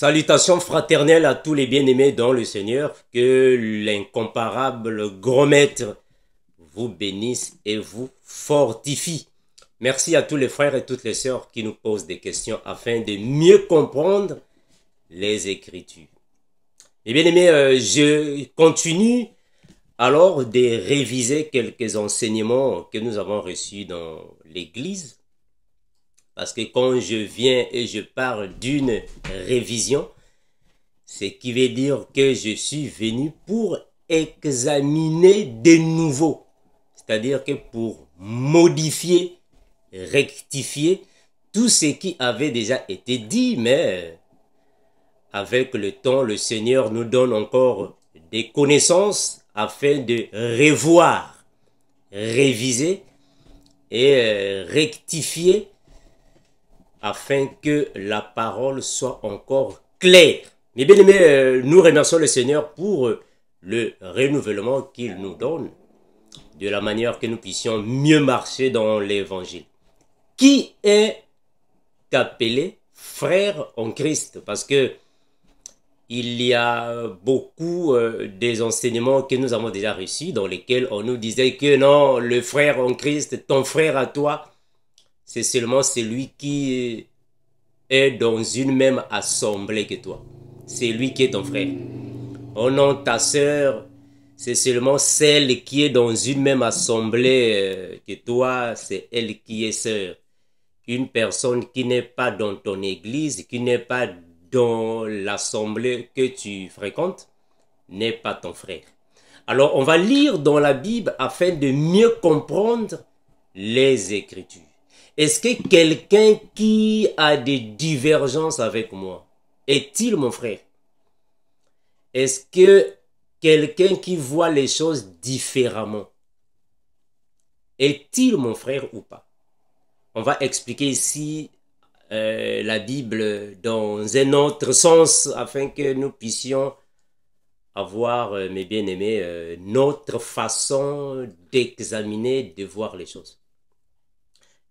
Salutations fraternelles à tous les bien-aimés dans le Seigneur, que l'incomparable grand maître vous bénisse et vous fortifie. Merci à tous les frères et toutes les sœurs qui nous posent des questions afin de mieux comprendre les Écritures. Et bien aimés, euh, je continue alors de réviser quelques enseignements que nous avons reçus dans l'Église parce que quand je viens et je parle d'une révision, ce qui veut dire que je suis venu pour examiner de nouveau. C'est-à-dire que pour modifier, rectifier tout ce qui avait déjà été dit, mais avec le temps, le Seigneur nous donne encore des connaissances afin de revoir, réviser et euh, rectifier afin que la parole soit encore claire. Mais bien-aimés, euh, nous remercions le Seigneur pour euh, le renouvellement qu'il nous donne, de la manière que nous puissions mieux marcher dans l'Évangile. Qui est appelé frère en Christ Parce que il y a beaucoup euh, des enseignements que nous avons déjà reçus dans lesquels on nous disait que non, le frère en Christ, ton frère à toi, c'est seulement celui qui est dans une même assemblée que toi. C'est lui qui est ton frère. Oh non, ta sœur, c'est seulement celle qui est dans une même assemblée euh, que toi, c'est elle qui est sœur. Une personne qui n'est pas dans ton église, qui n'est pas dans l'assemblée que tu fréquentes, n'est pas ton frère. Alors on va lire dans la Bible afin de mieux comprendre les Écritures. Est-ce que quelqu'un qui a des divergences avec moi est-il mon frère Est-ce que quelqu'un qui voit les choses différemment est-il mon frère ou pas On va expliquer ici euh, la Bible dans un autre sens afin que nous puissions avoir, euh, mes bien-aimés, euh, notre façon d'examiner, de voir les choses.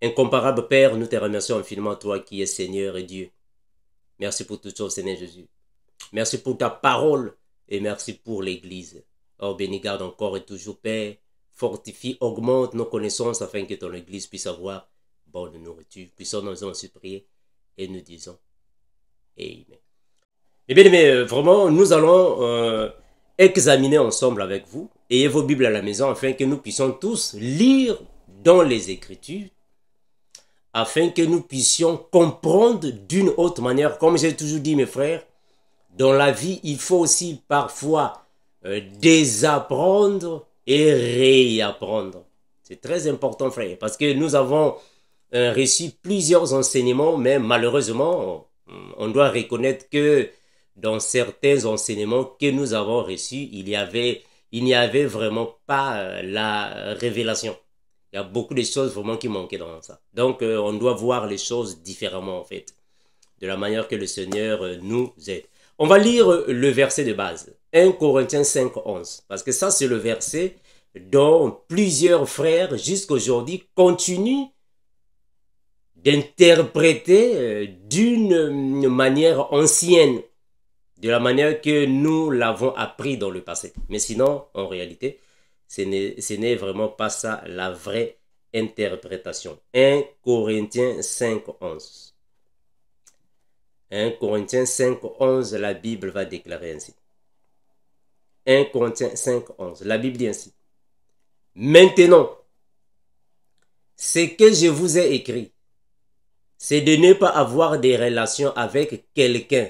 Incomparable Père, nous te remercions infiniment, toi qui es Seigneur et Dieu. Merci pour toutes choses, Seigneur Jésus. Merci pour ta parole et merci pour l'Église. Oh, béni garde encore et toujours, Père. Fortifie, augmente nos connaissances afin que ton Église puisse avoir bonne nourriture. Puissons-nous aussi prier et nous disons Amen. Eh bien, mais euh, vraiment, nous allons euh, examiner ensemble avec vous. Ayez vos Bibles à la maison afin que nous puissions tous lire dans les Écritures afin que nous puissions comprendre d'une autre manière. Comme j'ai toujours dit, mes frères, dans la vie, il faut aussi parfois euh, désapprendre et réapprendre. C'est très important, frère, parce que nous avons euh, reçu plusieurs enseignements, mais malheureusement, on doit reconnaître que dans certains enseignements que nous avons reçus, il y avait, il n'y avait vraiment pas euh, la révélation y a beaucoup de choses vraiment qui manquaient dans ça. Donc, euh, on doit voir les choses différemment, en fait, de la manière que le Seigneur euh, nous aide. On va lire euh, le verset de base, 1 Corinthiens 5, 11, parce que ça, c'est le verset dont plusieurs frères, jusqu'aujourd'hui, continuent d'interpréter d'une manière ancienne, de la manière que nous l'avons appris dans le passé. Mais sinon, en réalité, ce n'est vraiment pas ça la vraie interprétation. 1 Corinthiens 5, 11. 1 Corinthiens 5, 11, la Bible va déclarer ainsi. 1 Corinthiens 5, 11, la Bible dit ainsi. Maintenant, ce que je vous ai écrit, c'est de ne pas avoir des relations avec quelqu'un,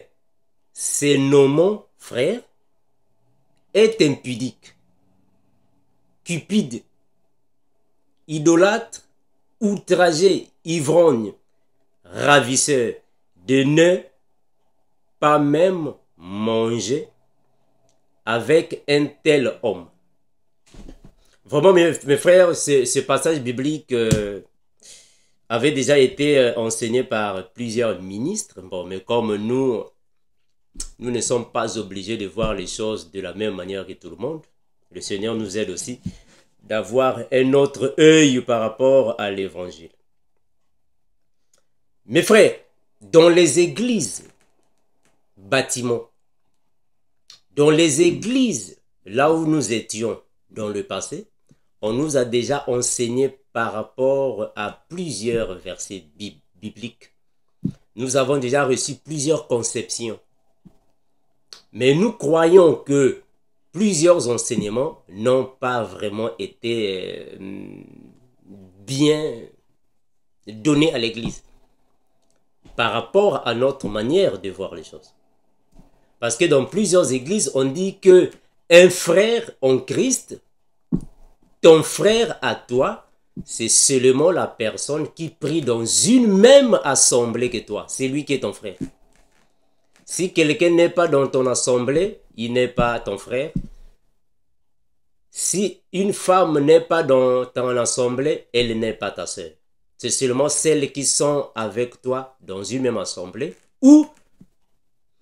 C'est nommant frère, est impudique cupide, idolâtre, outragé, ivrogne, ravisseur, de ne pas même manger avec un tel homme. Vraiment, mes, frères, ce, passage biblique euh, avait déjà été euh, enseigné par plusieurs ministres. Bon, mais comme nous, nous ne sommes pas obligés de voir les choses de la même manière que tout le monde, le Seigneur nous aide aussi d'avoir un autre œil par rapport à l'évangile. Mes frères, dans les églises, bâtiments, dans les églises, là où nous étions dans le passé, on nous a déjà enseigné par rapport à plusieurs versets bibliques. Nous avons déjà reçu plusieurs conceptions. Mais nous croyons que plusieurs enseignements n'ont pas vraiment été euh, bien donnés à l'Église par rapport à notre manière de voir les choses. Parce que dans plusieurs églises, on dit que un frère en Christ, ton frère à toi, c'est seulement la personne qui prie dans une même assemblée que toi. C'est lui qui est ton frère. Si quelqu'un n'est pas dans ton assemblée, il n'est pas ton frère. Si une femme n'est pas dans ton assemblée, elle n'est pas ta sœur. C'est seulement celles qui sont avec toi dans une même assemblée ou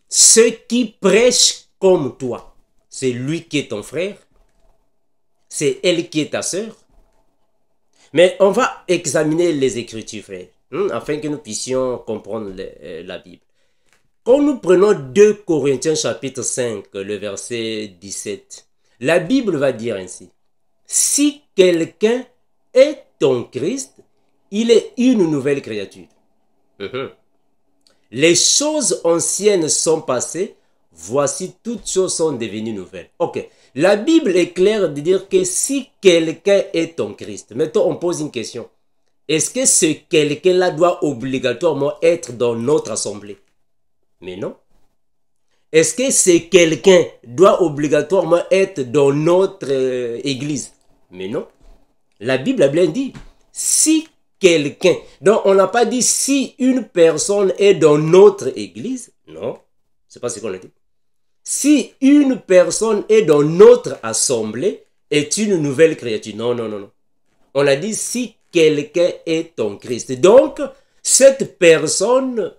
ceux qui prêchent comme toi. C'est lui qui est ton frère, c'est elle qui est ta sœur. Mais on va examiner les Écritures, frère, hein, afin que nous puissions comprendre euh, la Bible. Quand nous prenons 2 Corinthiens chapitre 5, le verset 17, la Bible va dire ainsi. Si quelqu'un est en Christ, il est une nouvelle créature. Uh-huh. Les choses anciennes sont passées, voici toutes choses sont devenues nouvelles. Ok, la Bible est claire de dire que si quelqu'un est en Christ, mettons on pose une question. Est-ce que ce quelqu'un-là doit obligatoirement être dans notre assemblée mais non. Est-ce que ce quelqu'un doit obligatoirement être dans notre euh, église Mais non. La Bible a bien dit, si quelqu'un, donc on n'a pas dit si une personne est dans notre église, non, c'est pas ce qu'on a dit. Si une personne est dans notre assemblée, est une nouvelle créature. Non, non, non, non. On a dit si quelqu'un est en Christ. Donc, cette personne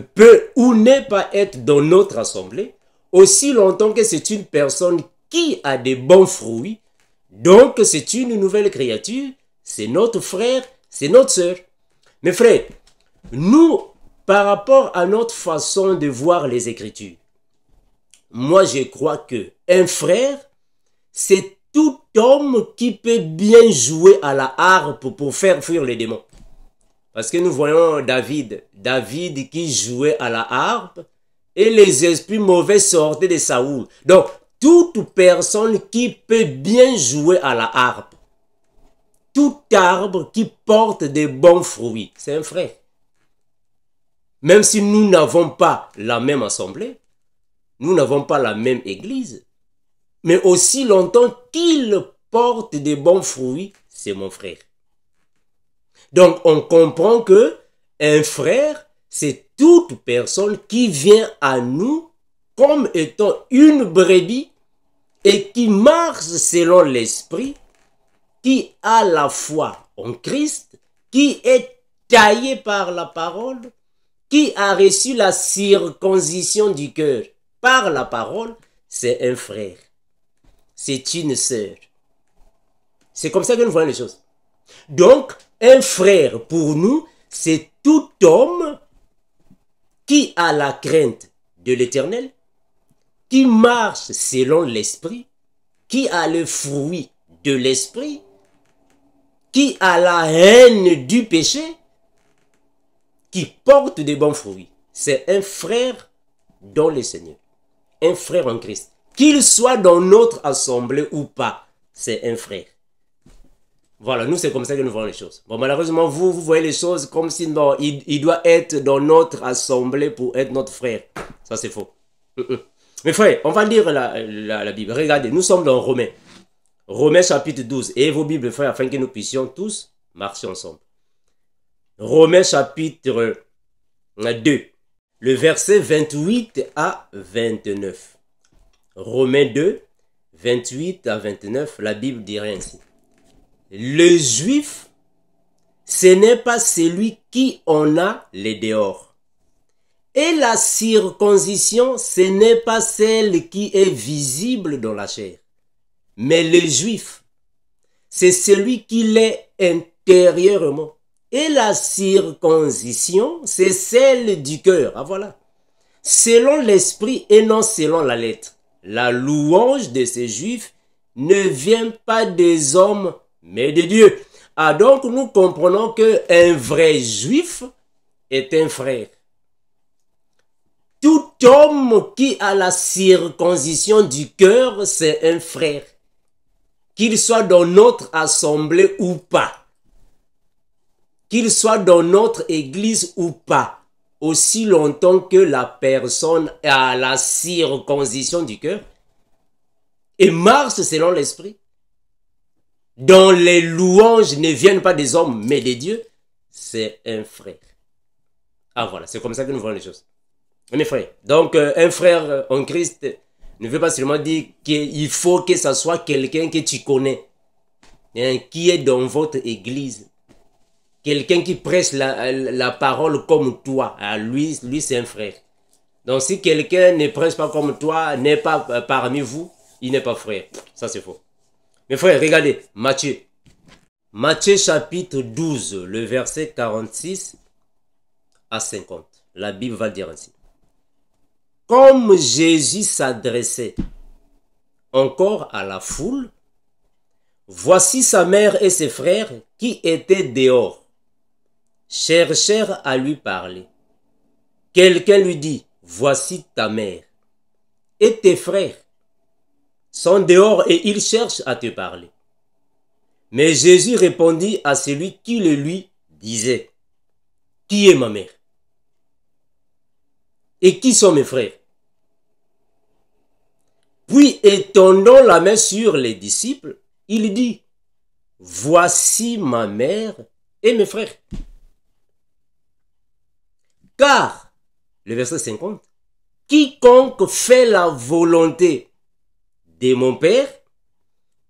peut ou n'est pas être dans notre assemblée aussi longtemps que c'est une personne qui a des bons fruits. Donc c'est une nouvelle créature, c'est notre frère, c'est notre sœur. Mes frères, nous, par rapport à notre façon de voir les Écritures, moi je crois que un frère, c'est tout homme qui peut bien jouer à la harpe pour faire fuir les démons. Parce que nous voyons David, David qui jouait à la harpe, et les esprits mauvais sortaient de Saoul. Donc, toute personne qui peut bien jouer à la harpe, tout arbre qui porte des bons fruits, c'est un frère. Même si nous n'avons pas la même assemblée, nous n'avons pas la même église, mais aussi longtemps qu'il porte des bons fruits, c'est mon frère. Donc on comprend que un frère, c'est toute personne qui vient à nous comme étant une brebis et qui marche selon l'esprit, qui a la foi en Christ, qui est taillé par la parole, qui a reçu la circoncision du cœur par la parole, c'est un frère. C'est une sœur. C'est comme ça que nous voyons les choses. Donc, un frère, pour nous, c'est tout homme qui a la crainte de l'Éternel, qui marche selon l'Esprit, qui a le fruit de l'Esprit, qui a la haine du péché, qui porte des bons fruits. C'est un frère dans le Seigneur, un frère en Christ. Qu'il soit dans notre assemblée ou pas, c'est un frère. Voilà, nous, c'est comme ça que nous voyons les choses. Bon, malheureusement, vous, vous voyez les choses comme si, il, doit être dans notre assemblée pour être notre frère. Ça, c'est faux. Euh, euh. Mais frère, on va lire la, Bible. Regardez, nous sommes dans Romains. Romains chapitre 12. Et vos Bibles, frère, afin que nous puissions tous marcher ensemble. Romains chapitre 2, le verset 28 à 29. Romains 2, 28 à 29, la Bible dirait ainsi le juif, ce n'est pas celui qui en a les dehors. Et la circoncision, ce n'est pas celle qui est visible dans la chair. Mais le juif, c'est celui qui l'est intérieurement. Et la circoncision, c'est celle du cœur. Ah, voilà. Selon l'esprit et non selon la lettre. La louange de ces juifs ne vient pas des hommes, mais de Dieu. Ah, donc nous comprenons que un vrai juif est un frère. Tout homme qui a la circoncision du cœur, c'est un frère. Qu'il soit dans notre assemblée ou pas. Qu'il soit dans notre église ou pas. Aussi longtemps que la personne a la circoncision du cœur et marche selon l'esprit, dont les louanges ne viennent pas des hommes, mais des dieux, c'est un frère. Ah voilà, c'est comme ça que nous voyons les choses. Mes frères, donc euh, un frère en Christ ne veut pas seulement dire qu'il faut que ça soit quelqu'un que tu connais, hein, qui est dans votre église, quelqu'un qui presse la, parole comme toi. Ah, lui, lui c'est un frère. Donc si quelqu'un ne presse pas comme toi, n'est pas euh, parmi vous, il n'est pas frère. Ça c'est faux. Mes frères, regardez, Matthieu. Matthieu chapitre 12, le verset 46 à 50. La Bible va dire ainsi. Comme Jésus s'adressait encore à la foule, voici sa mère et ses frères qui étaient dehors, cherchèrent à lui parler. Quelqu'un lui dit, voici ta mère et tes frères sont dehors et ils cherchent à te parler. Mais Jésus répondit à celui qui le lui disait, Qui est ma mère Et qui sont mes frères Puis étendant la main sur les disciples, il dit, Voici ma mère et mes frères. Car, le verset 50, quiconque fait la volonté mon Père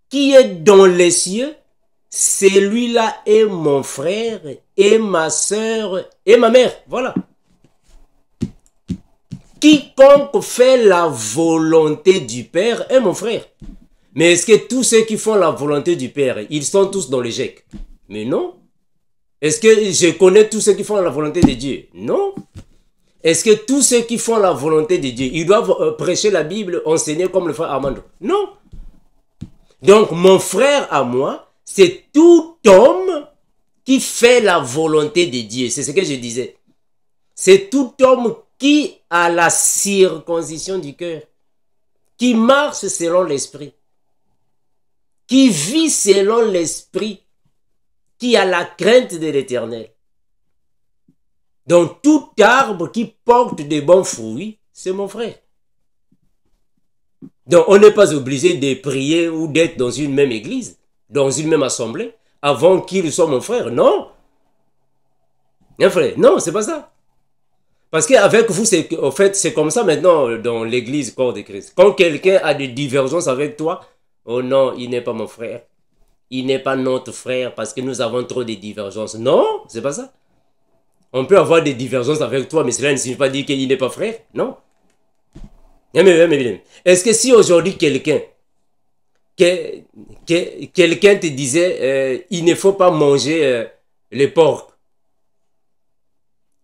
qui est dans les cieux, celui-là est mon frère et ma soeur et ma mère. Voilà. Quiconque fait la volonté du Père est mon frère. Mais est-ce que tous ceux qui font la volonté du Père, ils sont tous dans l'échec Mais non. Est-ce que je connais tous ceux qui font la volonté de Dieu Non. Est-ce que tous ceux qui font la volonté de Dieu, ils doivent euh, prêcher la Bible, enseigner comme le fait Armando Non. Donc, mon frère à moi, c'est tout homme qui fait la volonté de Dieu. C'est ce que je disais. C'est tout homme qui a la circoncision du cœur, qui marche selon l'esprit, qui vit selon l'esprit, qui a la crainte de l'éternel. Donc tout arbre qui porte des bons fruits, c'est mon frère. Donc on n'est pas obligé de prier ou d'être dans une même église, dans une même assemblée, avant qu'il soit mon frère. Non. Un hein, frère, non, c'est pas ça. Parce qu'avec vous, c'est en fait, c'est comme ça maintenant dans l'église corps de Christ. Quand quelqu'un a des divergences avec toi, oh non, il n'est pas mon frère. Il n'est pas notre frère parce que nous avons trop de divergences. Non, c'est pas ça. On peut avoir des divergences avec toi, mais cela ne signifie pas dire qu'il n'est pas frère. Non. Est-ce que si aujourd'hui quelqu'un quelqu'un te disait euh, il ne faut pas manger euh, le porc,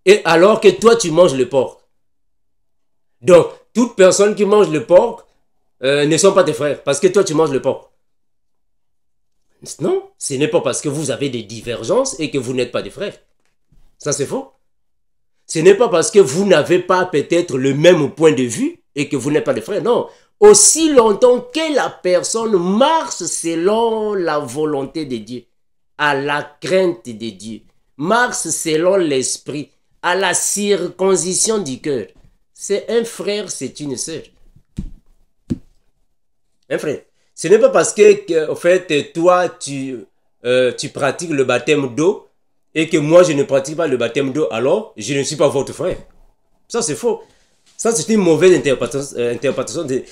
et alors que toi tu manges le porc, donc toute personne qui mange le porc euh, ne sont pas tes frères parce que toi tu manges le porc. Non, ce n'est pas parce que vous avez des divergences et que vous n'êtes pas des frères. Ça, c'est faux. Ce n'est pas parce que vous n'avez pas peut-être le même point de vue et que vous n'êtes pas de frères, Non. Aussi longtemps que la personne marche selon la volonté de Dieu, à la crainte de Dieu, marche selon l'esprit, à la circoncision du cœur, c'est un frère, c'est une sœur. Un frère. Ce n'est pas parce que, en fait, toi, tu, euh, tu pratiques le baptême d'eau et que moi je ne pratique pas le baptême d'eau, alors je ne suis pas votre frère. Ça c'est faux. Ça c'est une mauvaise euh, interprétation, des,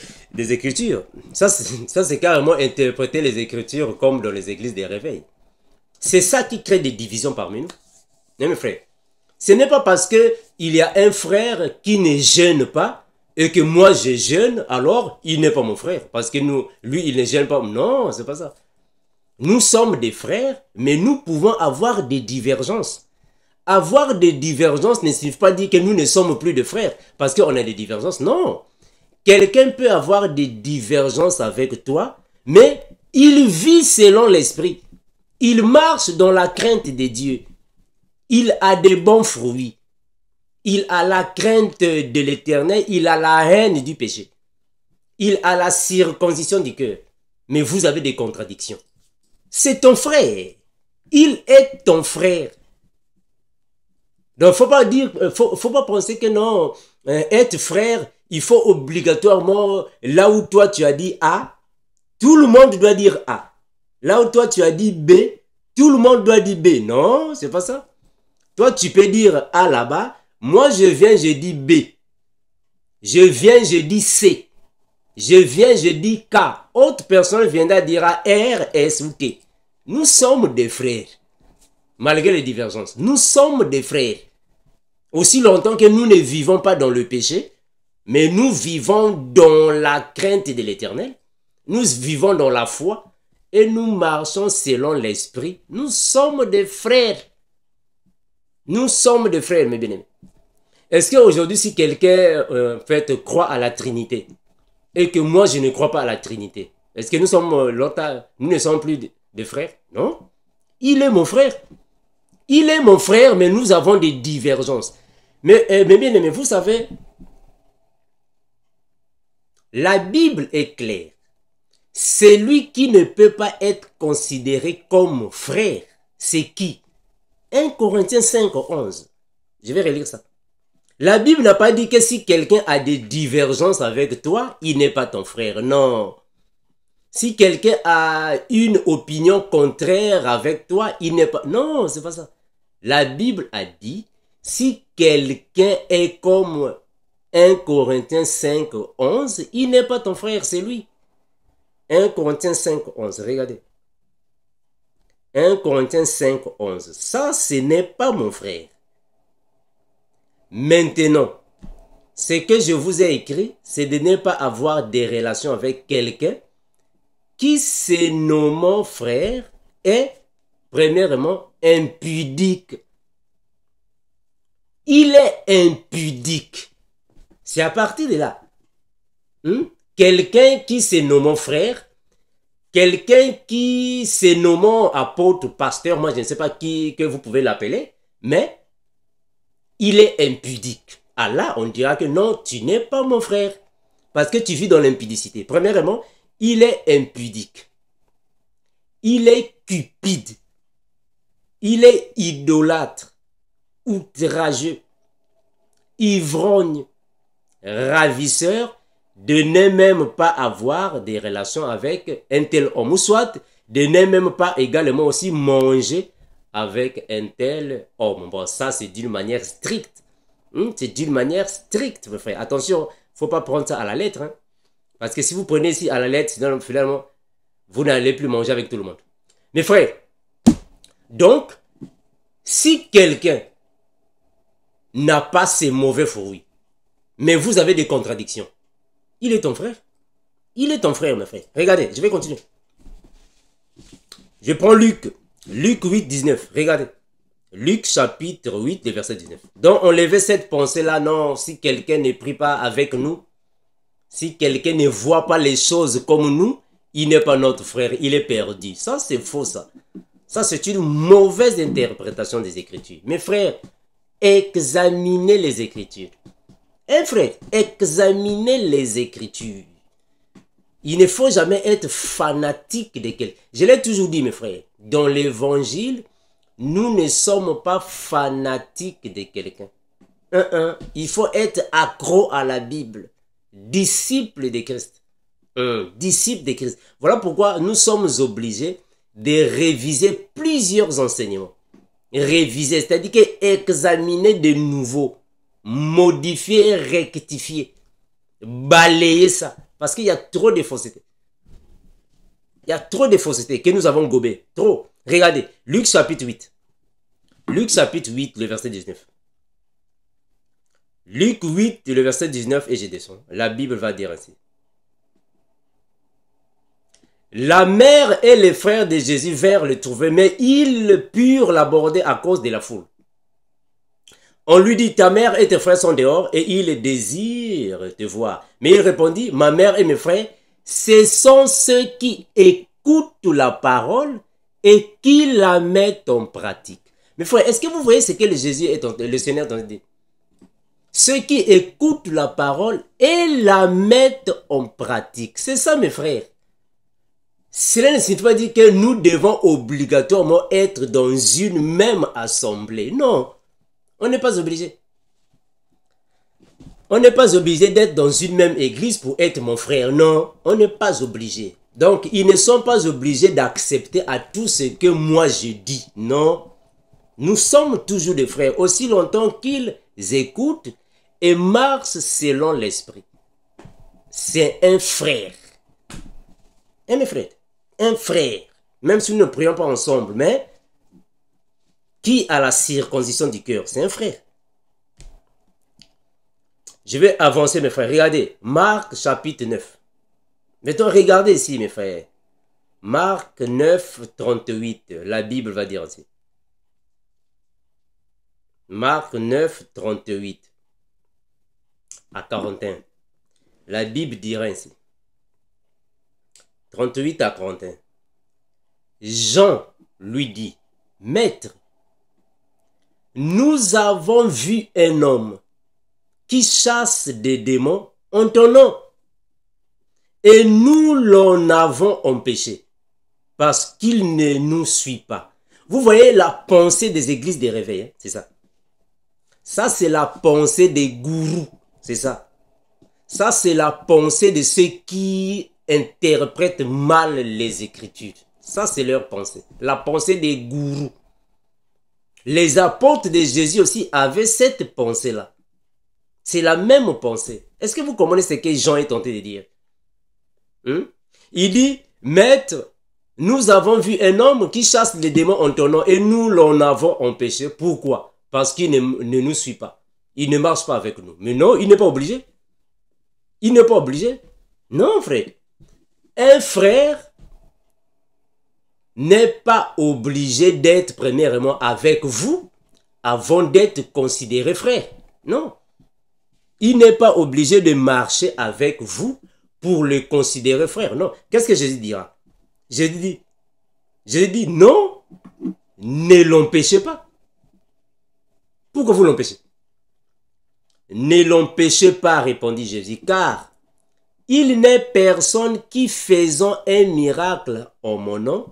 Écritures. Ça c'est carrément interpréter les Écritures comme dans les églises des réveils. C'est ça qui crée des divisions parmi nous. Non, hein, mes frères, ce n'est pas parce que il y a un frère qui ne jeûne pas et que moi je jeûne, alors il n'est pas mon frère. Parce que nous, lui, il ne jeûne pas. Non, c'est pas ça. Nous sommes des frères, mais nous pouvons avoir des divergences. Avoir des divergences ne signifie pas dire que nous ne sommes plus de frères parce qu'on a des divergences. Non. Quelqu'un peut avoir des divergences avec toi, mais il vit selon l'esprit. Il marche dans la crainte de Dieu. Il a des bons fruits. Il a la crainte de l'éternel. Il a la haine du péché. Il a la circoncision du cœur. Mais vous avez des contradictions c'est ton frère. Il est ton frère. Donc, faut pas dire, euh, faut, pas penser que non, euh, être frère, il faut obligatoirement, là où toi tu as dit A, tout le monde doit dire A. Là où toi tu as dit B, tout le monde doit dire B. Non, c'est pas ça. Toi, tu peux dire A là-bas. Moi, je viens, je dis B. Je viens, je dis C. Je viens, je dis K. Autre personne viendra dire R, S ou T. Nous sommes des frères. Malgré les divergences, nous sommes des frères. Aussi longtemps que nous ne vivons pas dans le péché, mais nous vivons dans la crainte de l'éternel, nous vivons dans la foi et nous marchons selon l'esprit, nous sommes des frères. Nous sommes des frères, mes bien-aimés. Est-ce qu'aujourd'hui, si quelqu'un euh, fait croit à la Trinité et que moi je ne crois pas à la Trinité, est-ce que nous sommes euh, nous ne sommes plus des frères. Non. Il est mon frère. Il est mon frère, mais nous avons des divergences. Mais, euh, mais bien aimé, vous savez, la Bible est claire. Celui qui ne peut pas être considéré comme frère, c'est qui 1 Corinthiens 5, 11. Je vais relire ça. La Bible n'a pas dit que si quelqu'un a des divergences avec toi, il n'est pas ton frère. Non. Si quelqu'un a une opinion contraire avec toi, il n'est pas... Non, c'est pas ça. La Bible a dit, si quelqu'un est comme 1 Corinthiens 5, 11, il n'est pas ton frère, c'est lui. 1 Corinthiens 5, 11, regardez. 1 Corinthiens 5, 11. Ça, ce n'est pas mon frère. Maintenant, ce que je vous ai écrit, c'est de ne pas avoir des relations avec quelqu'un qui s'est nommé frère est premièrement impudique. Il est impudique. C'est à partir de là. Hein? Quelqu'un qui se nommé frère, quelqu'un qui se nommant apôtre, pasteur, moi je ne sais pas qui que vous pouvez l'appeler, mais il est impudique. Alors ah là, on dira que non, tu n'es pas mon frère. Parce que tu vis dans l'impudicité. Premièrement, il est impudique. Il est cupide. Il est idolâtre, outrageux, ivrogne, ravisseur de ne même pas avoir des relations avec un tel homme, ou soit de ne même pas également aussi manger avec un tel homme. Bon, ça c'est d'une manière stricte. Hmm, c'est d'une manière stricte, frère. Attention, faut pas prendre ça à la lettre. Hein. Parce que si vous prenez ici à la lettre, finalement, vous n'allez plus manger avec tout le monde. Mes frères, donc, si quelqu'un n'a pas ses mauvais fruits, mais vous avez des contradictions, il est ton frère. Il est ton frère, mes frères. Regardez, je vais continuer. Je prends Luc. Luc 8, 19. Regardez. Luc chapitre 8, verset 19. Donc, levait cette pensée-là. Non, si quelqu'un ne prie pas avec nous, si quelqu'un ne voit pas les choses comme nous, il n'est pas notre frère, il est perdu. Ça, c'est faux, ça. Ça, c'est une mauvaise interprétation des Écritures. Mes frères, examinez les Écritures. Eh frère, examinez les Écritures. Il ne faut jamais être fanatique de quelqu'un. Je l'ai toujours dit, mes frères, dans l'Évangile, nous ne sommes pas fanatiques de quelqu'un. Il faut être accro à la Bible disciples de Christ. Euh. Disciples de Christ. Voilà pourquoi nous sommes obligés de réviser plusieurs enseignements. Réviser, c'est-à-dire examiner de nouveau, modifier, rectifier, balayer ça. Parce qu'il y a trop de faussetés. Il y a trop de faussetés que nous avons gobées. Trop. Regardez, Luc chapitre 8. Luc chapitre 8, le verset 19. Luc 8, le verset 19, et je descends. La Bible va dire ainsi. La mère et les frères de Jésus vers le trouver, mais ils purent l'aborder à cause de la foule. On lui dit, ta mère et tes frères sont dehors et ils désirent te voir. Mais il répondit, ma mère et mes frères, ce sont ceux qui écoutent la parole et qui la mettent en pratique. Mes frères, est-ce que vous voyez ce que le, Jésus est le Seigneur est en ceux qui écoutent la parole et la mettent en pratique. C'est ça, mes frères. Cela ne signifie pas dire que nous devons obligatoirement être dans une même assemblée. Non, on n'est pas obligé. On n'est pas obligé d'être dans une même église pour être mon frère. Non, on n'est pas obligé. Donc, ils ne sont pas obligés d'accepter à tout ce que moi je dis. Non, nous sommes toujours des frères. Aussi longtemps qu'ils écoutent et Mars, selon l'esprit, c'est un frère. Un frère. Un frère. Même si nous ne prions pas ensemble, mais qui a la circoncision du cœur C'est un frère. Je vais avancer, mes frères. Regardez, Marc chapitre 9. Mettons, regardez ici, mes frères. Marc 9, 38. La Bible va dire ça. Marc 9, 38 à 41. La Bible dira ainsi. 38 à 41. Jean lui dit, Maître, nous avons vu un homme qui chasse des démons en ton nom. Et nous l'en avons empêché parce qu'il ne nous suit pas. Vous voyez la pensée des églises des réveils, hein, c'est ça. Ça, c'est la pensée des gourous. C'est ça. Ça, c'est la pensée de ceux qui interprètent mal les Écritures. Ça, c'est leur pensée. La pensée des gourous. Les apôtres de Jésus aussi avaient cette pensée-là. C'est la même pensée. Est-ce que vous comprenez ce que Jean est tenté de dire hein? Il dit, Maître, nous avons vu un homme qui chasse les démons en ton et nous l'en avons empêché. Pourquoi Parce qu'il ne nous suit pas il ne marche pas avec nous. Mais non, il n'est pas obligé. Il n'est pas obligé. Non, frère. Un frère n'est pas obligé d'être premièrement avec vous avant d'être considéré frère. Non. Il n'est pas obligé de marcher avec vous pour le considérer frère. Non. Qu'est-ce que Jésus dira Jésus dit, j'ai dit non, ne l'empêchez pas. Pourquoi vous l'empêchez ne l'empêchez pas, répondit Jésus, car il n'est personne qui, faisant un miracle en mon nom,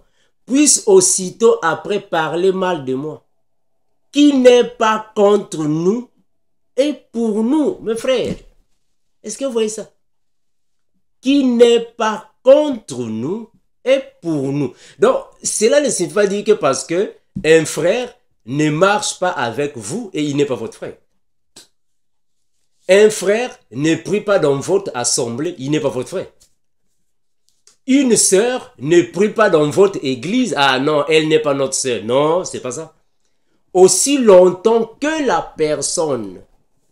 puisse aussitôt après parler mal de moi. Qui n'est pas contre nous et pour nous, mes frères. Est-ce que vous voyez ça? Qui n'est pas contre nous et pour nous. Donc, cela ne signifie pas dire que parce que un frère ne marche pas avec vous et il n'est pas votre frère. Un frère ne prie pas dans votre assemblée, il n'est pas votre frère. Une sœur ne prie pas dans votre église, ah non, elle n'est pas notre sœur. Non, c'est pas ça. Aussi longtemps que la personne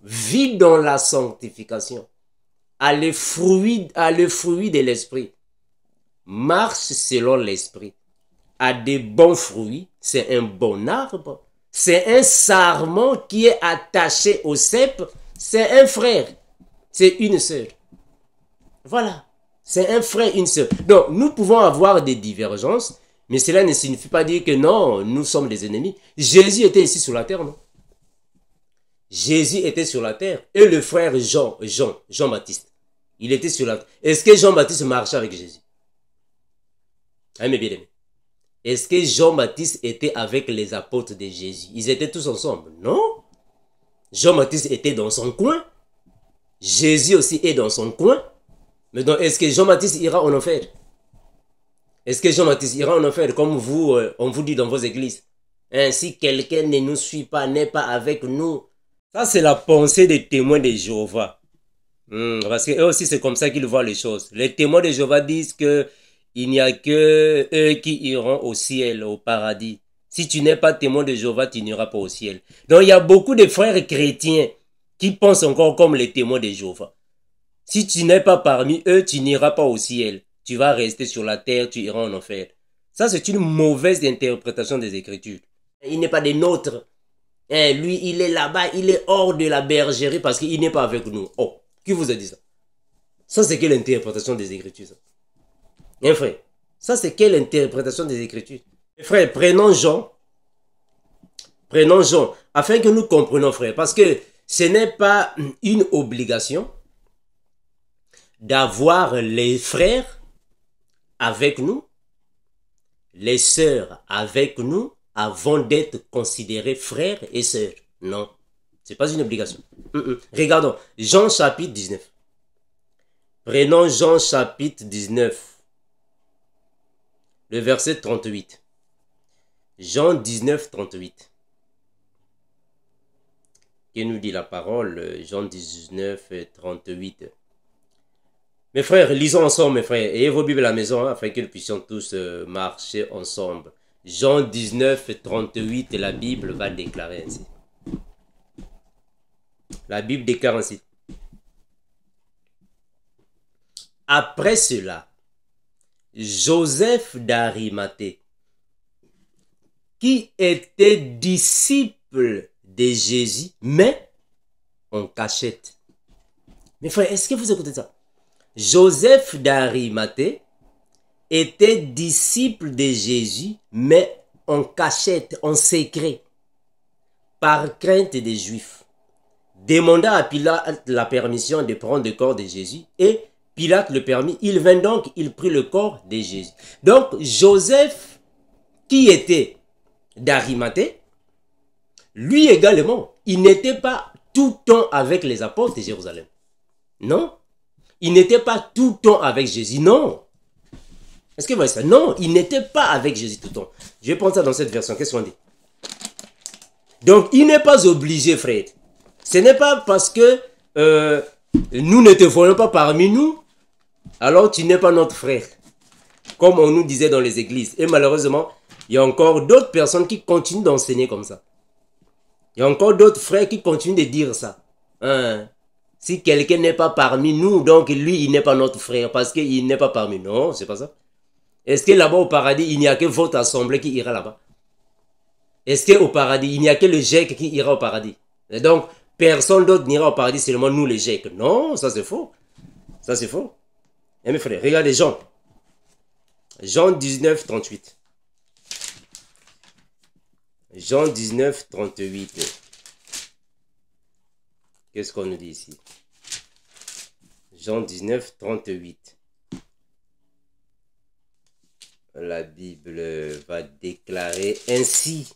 vit dans la sanctification, a le fruit, le fruit de l'esprit, marche selon l'esprit, a des bons fruits, c'est un bon arbre, c'est un sarment qui est attaché au cep c'est un frère, c'est une sœur. Voilà, c'est un frère, une sœur. Donc, nous pouvons avoir des divergences, mais cela ne signifie pas dire que non, nous sommes des ennemis. Jésus était ici sur la terre, non Jésus était sur la terre. Et le frère Jean, Jean, Jean-Baptiste, il était sur la terre. Est-ce que Jean-Baptiste marchait avec Jésus ah, bien Est-ce que Jean-Baptiste était avec les apôtres de Jésus Ils étaient tous ensemble, non Jean-Baptiste était dans son coin. Jésus aussi est dans son coin. Mais donc, est-ce que Jean-Baptiste ira en enfer Est-ce que Jean-Baptiste ira en enfer comme vous, euh, on vous dit dans vos églises Ainsi, hein, quelqu'un ne nous suit pas, n'est pas avec nous. Ça, c'est la pensée des témoins de Jéhovah. Hmm, parce qu'eux aussi, c'est comme ça qu'ils voient les choses. Les témoins de Jéhovah disent qu'il n'y a que eux qui iront au ciel, au paradis. Si tu n'es pas témoin de Jéhovah, tu n'iras pas au ciel. Donc il y a beaucoup de frères chrétiens qui pensent encore comme les témoins de Jéhovah. Si tu n'es pas parmi eux, tu n'iras pas au ciel. Tu vas rester sur la terre, tu iras en enfer. Ça, c'est une mauvaise interprétation des Écritures. Il n'est pas des nôtres. Hein, lui, il est là-bas, il est hors de la bergerie parce qu'il n'est pas avec nous. Oh, qui vous a dit ça Ça, c'est quelle interprétation des Écritures Un hein, frère Ça, c'est quelle interprétation des Écritures Frère, prenons Jean. Prenons Jean. Afin que nous comprenions, frère. Parce que ce n'est pas une obligation d'avoir les frères avec nous, les sœurs avec nous, avant d'être considérés frères et sœurs. Non, ce n'est pas une obligation. Mm, mm. Regardons, Jean chapitre 19. Prenons Jean chapitre 19, le verset 38. Jean 19, 38. Que nous dit la parole Jean 19, 38. Mes frères, lisons ensemble, mes frères. Ayez vos Bibles à la maison hein, afin que nous puissions tous euh, marcher ensemble. Jean 19, 38, la Bible va déclarer ainsi. La Bible déclare ainsi. Après cela, Joseph d'Arimathée, qui était disciple de Jésus, mais en cachette. Mais frère, est-ce que vous écoutez ça? Joseph d'Arimathée était disciple de Jésus, mais en cachette, en secret, par crainte des Juifs. Demanda à Pilate la permission de prendre le corps de Jésus et Pilate le permit. Il vint donc, il prit le corps de Jésus. Donc Joseph, qui était d'Arimathée, lui également, il n'était pas tout le temps avec les apôtres de Jérusalem. Non. Il n'était pas tout le temps avec Jésus. Non. Est-ce que vous voyez ça Non, il n'était pas avec Jésus tout le temps. Je vais prendre ça dans cette version. Qu'est-ce qu'on dit Donc, il n'est pas obligé, frère. Ce n'est pas parce que euh, nous ne te voyons pas parmi nous, alors tu n'es pas notre frère. Comme on nous disait dans les églises. Et malheureusement, il y a encore d'autres personnes qui continuent d'enseigner comme ça. Il y a encore d'autres frères qui continuent de dire ça. Hein? Si quelqu'un n'est pas parmi nous, donc lui, il n'est pas notre frère parce qu'il n'est pas parmi nous. Non, c'est pas ça. Est-ce que là-bas au paradis, il n'y a que votre assemblée qui ira là-bas Est-ce qu'au paradis, il n'y a que le GEC qui ira au paradis Et donc, personne d'autre n'ira au paradis, seulement nous les GEC. Non, ça c'est faux. Ça c'est faux. Et eh, mes frères, regardez Jean. Jean 19, 38. Jean 19, 38. Qu'est-ce qu'on nous dit ici Jean 19, 38. La Bible va déclarer ainsi.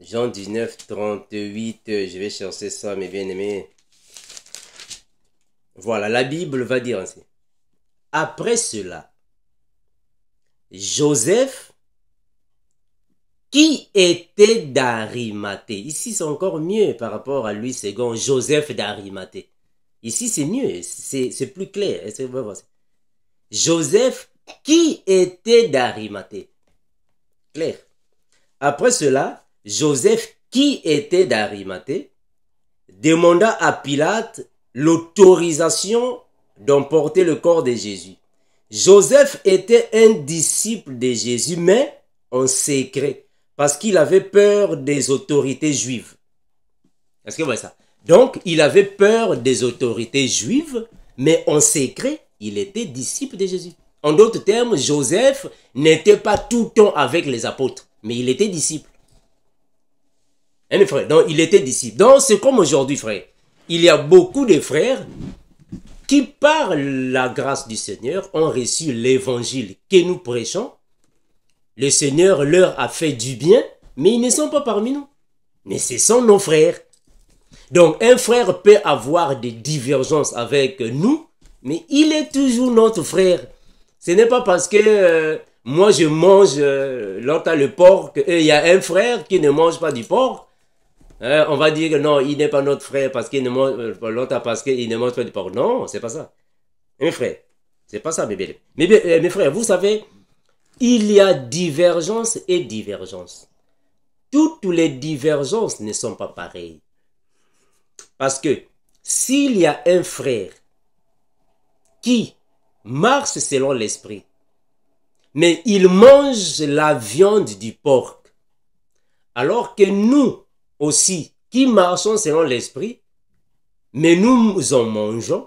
Jean 19, 38. Je vais chercher ça, mes bien-aimés. Voilà, la Bible va dire ainsi. Après cela, Joseph, qui était d'Arimathée. Ici, c'est encore mieux par rapport à lui II, Joseph d'Arimathée. Ici, c'est mieux, c'est plus clair. Joseph, qui était d'Arimathée. Clair. Après cela, Joseph, qui était d'Arimathée, demanda à Pilate l'autorisation d'emporter le corps de Jésus. Joseph était un disciple de Jésus, mais en secret parce qu'il avait peur des autorités juives. Est-ce que vous voyez ça Donc, il avait peur des autorités juives, mais en secret, il était disciple de Jésus. En d'autres termes, Joseph n'était pas tout le temps avec les apôtres, mais il était disciple. Hein, donc il était disciple. Donc c'est comme aujourd'hui, frère. Il y a beaucoup de frères qui, par la grâce du Seigneur, ont reçu l'évangile que nous prêchons, le Seigneur leur a fait du bien, mais ils ne sont pas parmi nous. Mais ce sont nos frères. Donc un frère peut avoir des divergences avec nous, mais il est toujours notre frère. Ce n'est pas parce que euh, moi je mange euh, longtemps le porc, il y a un frère qui ne mange pas du porc. Euh, on va dire que non, il n'est pas notre frère parce qu'il ne mange euh, pas parce qu'il ne mange pas du porc. Non, c'est pas ça. Un frère. C'est pas ça, mes mes frères, vous savez, il y a divergence et divergence. Toutes les divergences ne sont pas pareilles. Parce que s'il y a un frère qui marche selon l'esprit, mais il mange la viande du porc, alors que nous aussi, qui marchons selon l'esprit, mais nous en mangeons,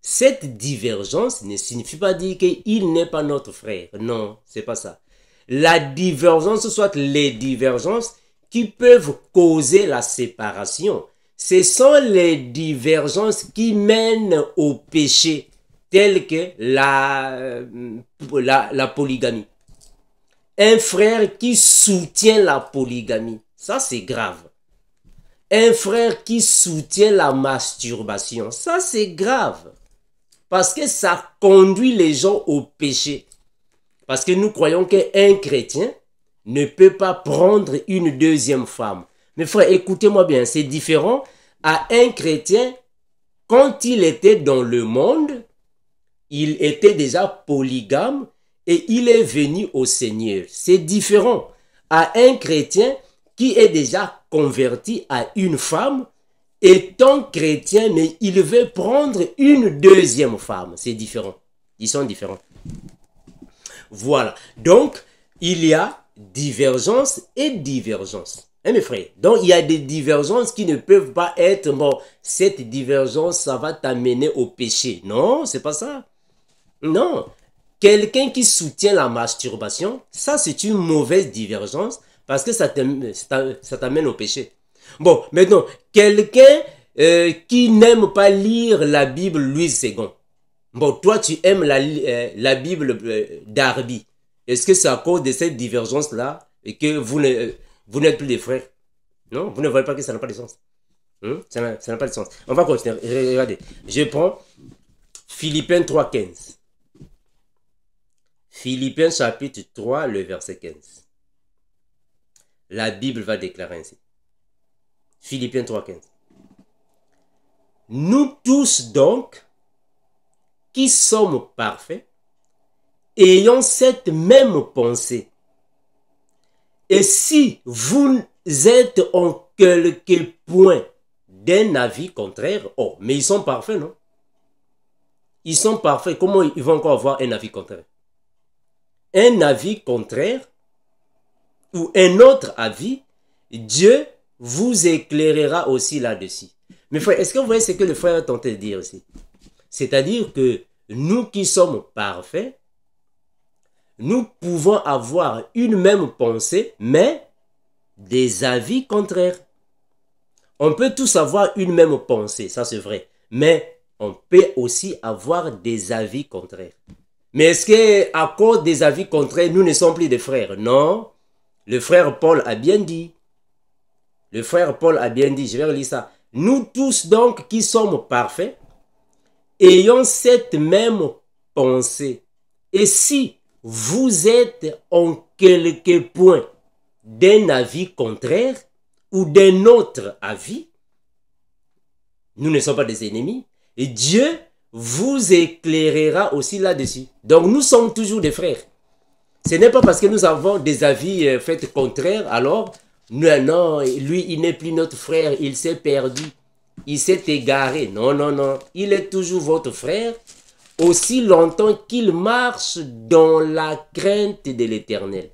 cette divergence ne signifie pas dire qu'il n'est pas notre frère. Non, c'est pas ça. La divergence, soit les divergences qui peuvent causer la séparation. Ce sont les divergences qui mènent au péché, tel que la euh, polygamie. Un frère qui soutient la polygamie, ça c'est grave. Un frère qui soutient la masturbation, ça c'est grave. Parce que ça conduit les gens au péché. Parce que nous croyons qu'un chrétien ne peut pas prendre une deuxième femme. Mais frère, écoutez-moi bien, c'est différent à un chrétien quand il était dans le monde, il était déjà polygame et il est venu au Seigneur. C'est différent à un chrétien qui est déjà converti à une femme étant chrétien, mais il veut prendre une deuxième femme. C'est différent. Ils sont différents. Voilà. Donc, il y a divergence et divergence. Hein, mes frères? Donc, il y a des divergences qui ne peuvent pas être, bon, cette divergence, ça va t'amener au péché. Non, c'est pas ça. Non. Quelqu'un qui soutient la masturbation, ça, c'est une mauvaise divergence parce que ça t'amène au péché. Bon, maintenant, quelqu'un euh, qui n'aime pas lire la Bible, Louis II. Bon, toi, tu aimes la, euh, Bible euh, d'Arby. Est-ce que c'est à cause de cette divergence-là et que vous ne, vous n'êtes plus des frères Non, vous ne voyez pas que ça n'a pas de sens. Hein? Ça n'a pas de sens. On va continuer. Regardez. Je prends Philippiens 3, 15. Philippiens chapitre 3, le verset 15. La Bible va déclarer ainsi. Philippiens 3.15. Nous tous donc, qui sommes parfaits, ayons cette même pensée. Et si vous êtes en quelque point d'un avis contraire, oh, mais ils sont parfaits, non Ils sont parfaits, comment ils vont encore avoir un avis contraire Un avis contraire ou un autre avis, Dieu vous éclairera aussi là-dessus. Mais frère, est-ce que vous voyez ce que le frère tenté de dire aussi C'est-à-dire que nous qui sommes parfaits, nous pouvons avoir une même pensée, mais des avis contraires. On peut tous avoir une même pensée, ça c'est vrai, mais on peut aussi avoir des avis contraires. Mais est-ce que à cause des avis contraires, nous ne sommes plus des frères Non. Le frère Paul a bien dit le frère Paul a bien dit, je vais relire ça. Nous tous donc qui sommes parfaits, ayons cette même pensée. Et si vous êtes en quelque point d'un avis contraire ou d'un autre avis, nous ne sommes pas des ennemis. Et Dieu vous éclairera aussi là-dessus. Donc nous sommes toujours des frères. Ce n'est pas parce que nous avons des avis euh, faits contraires, alors non, non, lui, il n'est plus notre frère, il s'est perdu, il s'est égaré. Non, non, non, il est toujours votre frère, aussi longtemps qu'il marche dans la crainte de l'Éternel.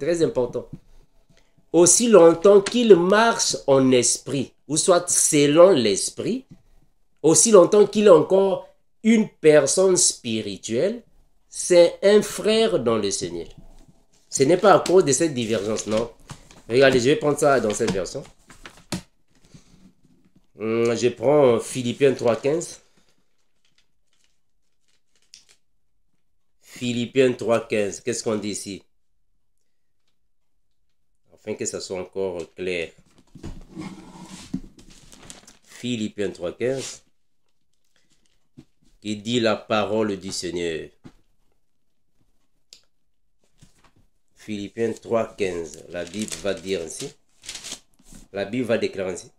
Très important. Aussi longtemps qu'il marche en esprit, ou soit selon l'esprit, aussi longtemps qu'il est encore une personne spirituelle, c'est un frère dans le Seigneur. Ce n'est pas à cause de cette divergence, non. Regardez, je vais prendre ça dans cette version. Hum, je prends Philippiens 3.15. Philippiens 3.15, qu'est-ce qu'on dit ici Afin que ça soit encore clair. Philippiens 3.15 qui dit la parole du Seigneur. Philippiens 3.15. La Bible va dire ainsi. La Bible va déclarer ainsi.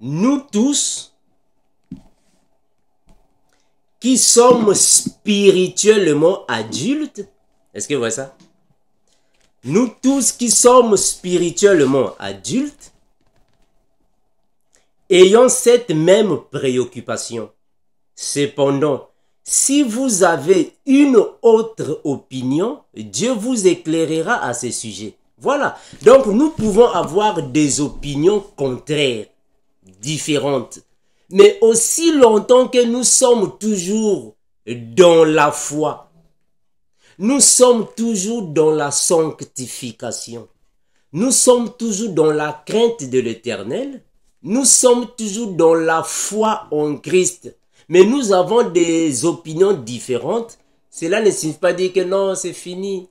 Nous tous qui sommes spirituellement adultes, est-ce que vous voyez ça? Nous tous qui sommes spirituellement adultes, ayons cette même préoccupation. Cependant, si vous avez une autre opinion, Dieu vous éclairera à ce sujet. Voilà. Donc nous pouvons avoir des opinions contraires, différentes. Mais aussi longtemps que nous sommes toujours dans la foi, nous sommes toujours dans la sanctification, nous sommes toujours dans la crainte de l'éternel, nous sommes toujours dans la foi en Christ. Mais nous avons des opinions différentes. Cela ne signifie pas dire que non, c'est fini.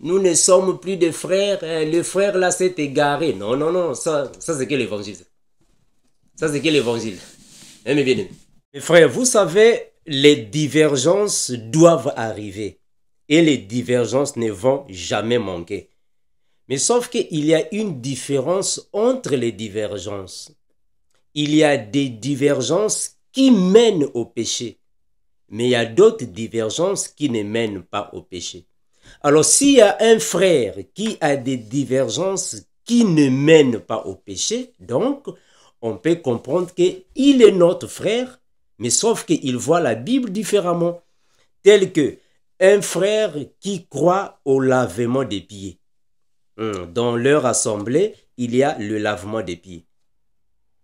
Nous ne sommes plus des frères. Euh, le frère là s'est égaré. Non, non, non. Ça, ça c'est que l'évangile. Ça, c'est que l'évangile. Eh mes bien Mes frères, vous savez, les divergences doivent arriver. Et les divergences ne vont jamais manquer. Mais sauf qu'il y a une différence entre les divergences. Il y a des divergences mène au péché. Mais il y a d'autres divergences qui ne mènent pas au péché. Alors s'il y a un frère qui a des divergences qui ne mènent pas au péché, donc on peut comprendre qu'il est notre frère, mais sauf qu'il voit la Bible différemment, tel que un frère qui croit au lavement des pieds. Hmm, dans leur assemblée, il y a le lavement des pieds.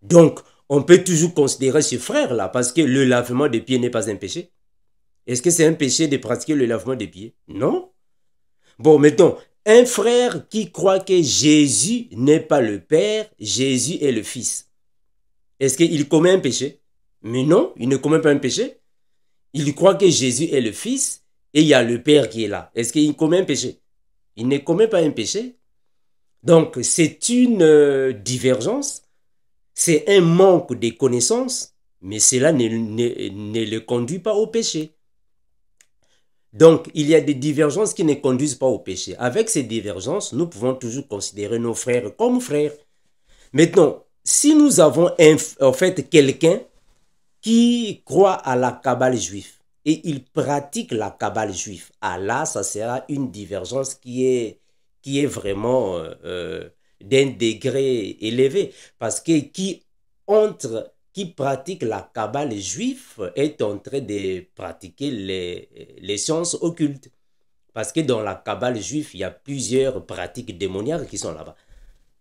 Donc, on peut toujours considérer ce frère-là parce que le lavement des pieds n'est pas un péché. Est-ce que c'est un péché de pratiquer le lavement des pieds Non. Bon, mettons, un frère qui croit que Jésus n'est pas le Père, Jésus est le Fils. Est-ce qu'il commet un péché Mais non, il ne commet pas un péché. Il croit que Jésus est le Fils et il y a le Père qui est là. Est-ce qu'il commet un péché Il ne commet pas un péché. Donc, c'est une euh, divergence c'est un manque de connaissances, mais cela ne, le conduit pas au péché. Donc, il y a des divergences qui ne conduisent pas au péché. Avec ces divergences, nous pouvons toujours considérer nos frères comme frères. Maintenant, si nous avons en fait quelqu'un qui croit à la cabale juive et il pratique la cabale juive, alors ah là, ça sera une divergence qui est, qui est vraiment euh, euh, d'un degré élevé. Parce que qui entre, qui pratique la Kabbale juive est en train de pratiquer les, sciences occultes. Parce que dans la Kabbale juive, il y a plusieurs pratiques démoniaques qui sont là-bas.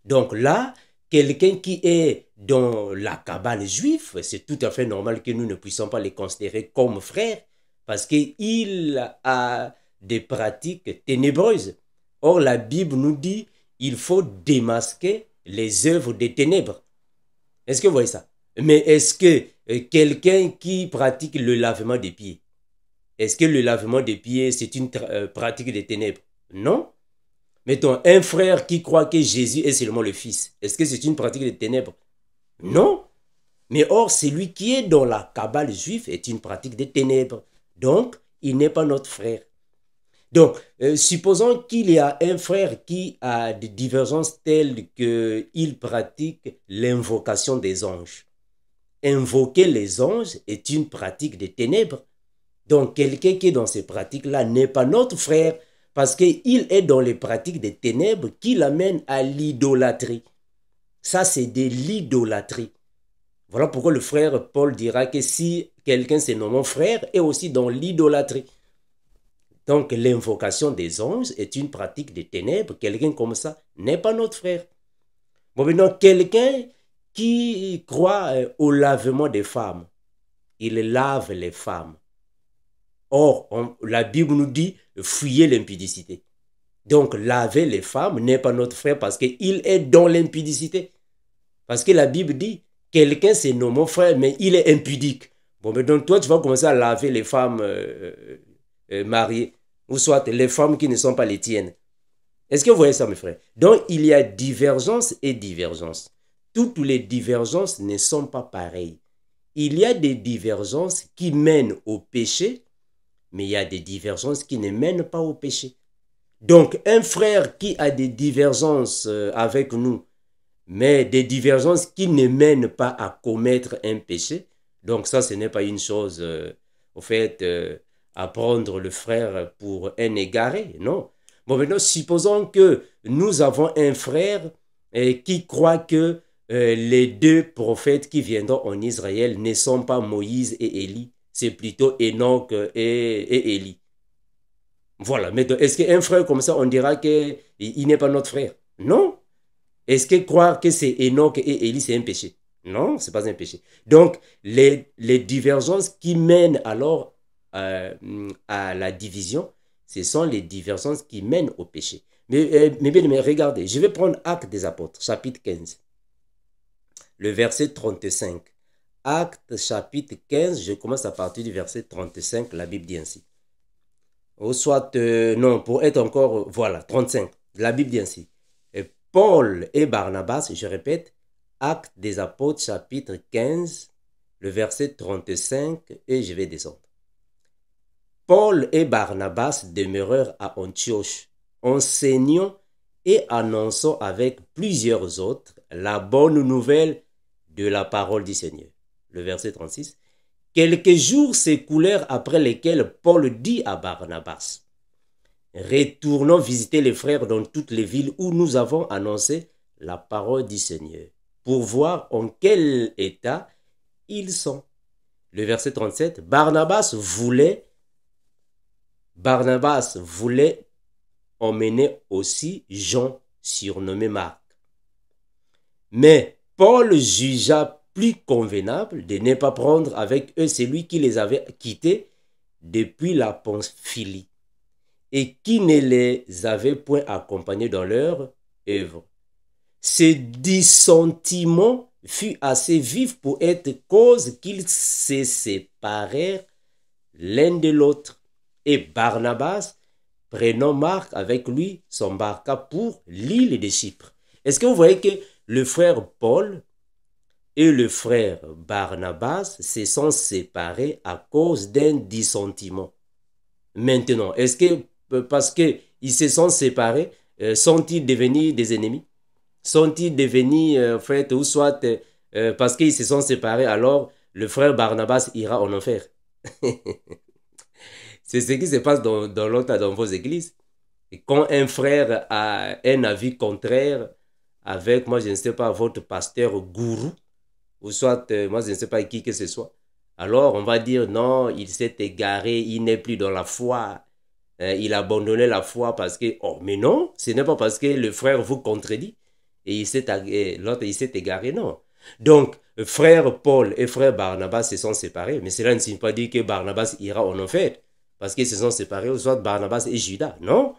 Donc là, quelqu'un qui est dans la Kabbale juive, c'est tout à fait normal que nous ne puissions pas les considérer comme frères, parce qu'il a des pratiques ténébreuses. Or, la Bible nous dit il faut démasquer les œuvres des ténèbres. Est-ce que vous voyez ça Mais est-ce que euh, quelqu'un qui pratique le lavement des pieds, est-ce que le lavement des pieds, c'est une euh, pratique des ténèbres Non. Mettons, un frère qui croit que Jésus est seulement le Fils, est-ce que c'est une pratique des ténèbres Non. Mais or, celui qui est dans la cabale juive est une pratique des ténèbres. Donc, il n'est pas notre frère. Donc, euh, supposons qu'il y a un frère qui a des divergences telles qu'il pratique l'invocation des anges. Invoquer les anges est une pratique des ténèbres. Donc, quelqu'un qui est dans ces pratiques-là n'est pas notre frère parce qu'il est dans les pratiques des ténèbres qui l'amènent à l'idolâtrie. Ça, c'est de l'idolâtrie. Voilà pourquoi le frère Paul dira que si quelqu'un se nommé frère, est aussi dans l'idolâtrie. Donc l'invocation des anges est une pratique des ténèbres. Quelqu'un comme ça n'est pas notre frère. Bon, maintenant, quelqu'un qui croit euh, au lavement des femmes, il lave les femmes. Or, la Bible nous dit, fuyez l'impudicité. Donc, laver les femmes n'est pas notre frère parce qu'il est dans l'impudicité. Parce que la Bible dit, quelqu'un c'est nommé frère, mais il est impudique. Bon, mais donc toi, tu vas commencer à laver les femmes euh, euh, mariés ou soit les femmes qui ne sont pas les tiennes. Est-ce que vous voyez ça, mes frères Donc, il y a divergence et divergence. Toutes les divergences ne sont pas pareilles. Il y a des divergences qui mènent au péché, mais il y a des divergences qui ne mènent pas au péché. Donc, un frère qui a des divergences euh, avec nous, mais des divergences qui ne mènent pas à commettre un péché, donc ça, ce n'est pas une chose, euh, au fait, à prendre le frère pour un égaré, non. Bon, maintenant, supposons que nous avons un frère eh, qui croit que eh, les deux prophètes qui viendront en Israël ne sont pas Moïse et Élie, c'est plutôt Enoch et, et Élie. Voilà, mais est-ce qu'un frère comme ça, on dira qu'il n'est pas notre frère Non. Est-ce que croire que c'est Enoch et Élie, c'est un péché Non, c'est pas un péché. Donc, les, les divergences qui mènent alors euh, à la division, ce sont les divergences qui mènent au péché. Mais, euh, mais, mais regardez, je vais prendre Acte des Apôtres, chapitre 15, le verset 35. Acte chapitre 15, je commence à partir du verset 35, la Bible dit ainsi. Ou soit, euh, non, pour être encore, voilà, 35, la Bible dit ainsi. Et Paul et Barnabas, je répète, Acte des Apôtres, chapitre 15, le verset 35, et je vais descendre. Paul et Barnabas demeurèrent à Antioche, enseignant et annonçant avec plusieurs autres la bonne nouvelle de la parole du Seigneur. Le verset 36. Quelques jours s'écoulèrent après lesquels Paul dit à Barnabas, Retournons visiter les frères dans toutes les villes où nous avons annoncé la parole du Seigneur, pour voir en quel état ils sont. Le verset 37, Barnabas voulait Barnabas voulait emmener aussi Jean, surnommé Marc. Mais Paul jugea plus convenable de ne pas prendre avec eux celui qui les avait quittés depuis la Pamphylie et qui ne les avait point accompagnés dans leur œuvre. Ce dissentiment fut assez vif pour être cause qu'ils se séparèrent l'un de l'autre et Barnabas, prenant Marc avec lui, s'embarqua pour l'île de Chypre. Est-ce que vous voyez que le frère Paul et le frère Barnabas se sont séparés à cause d'un dissentiment Maintenant, est-ce que parce qu'ils se sont séparés, euh, sont-ils devenus des ennemis Sont-ils devenus, euh, en fait, ou soit euh, parce qu'ils se sont séparés, alors le frère Barnabas ira en enfer C'est ce qui se passe dans, l'autre, dans vos églises. Et quand un frère a un avis contraire avec, moi je ne sais pas, votre pasteur gourou, ou soit, euh, moi je ne sais pas qui que ce soit, alors on va dire non, il s'est égaré, il n'est plus dans la foi, euh, il a abandonné la foi parce que, oh mais non, ce n'est pas parce que le frère vous contredit et il s'est, l'autre il s'est égaré, non. Donc, frère Paul et frère Barnabas se sont séparés, mais cela ne signifie pas dire que Barnabas ira en enfer parce qu'ils se sont séparés, ou soit Barnabas et Judas. Non.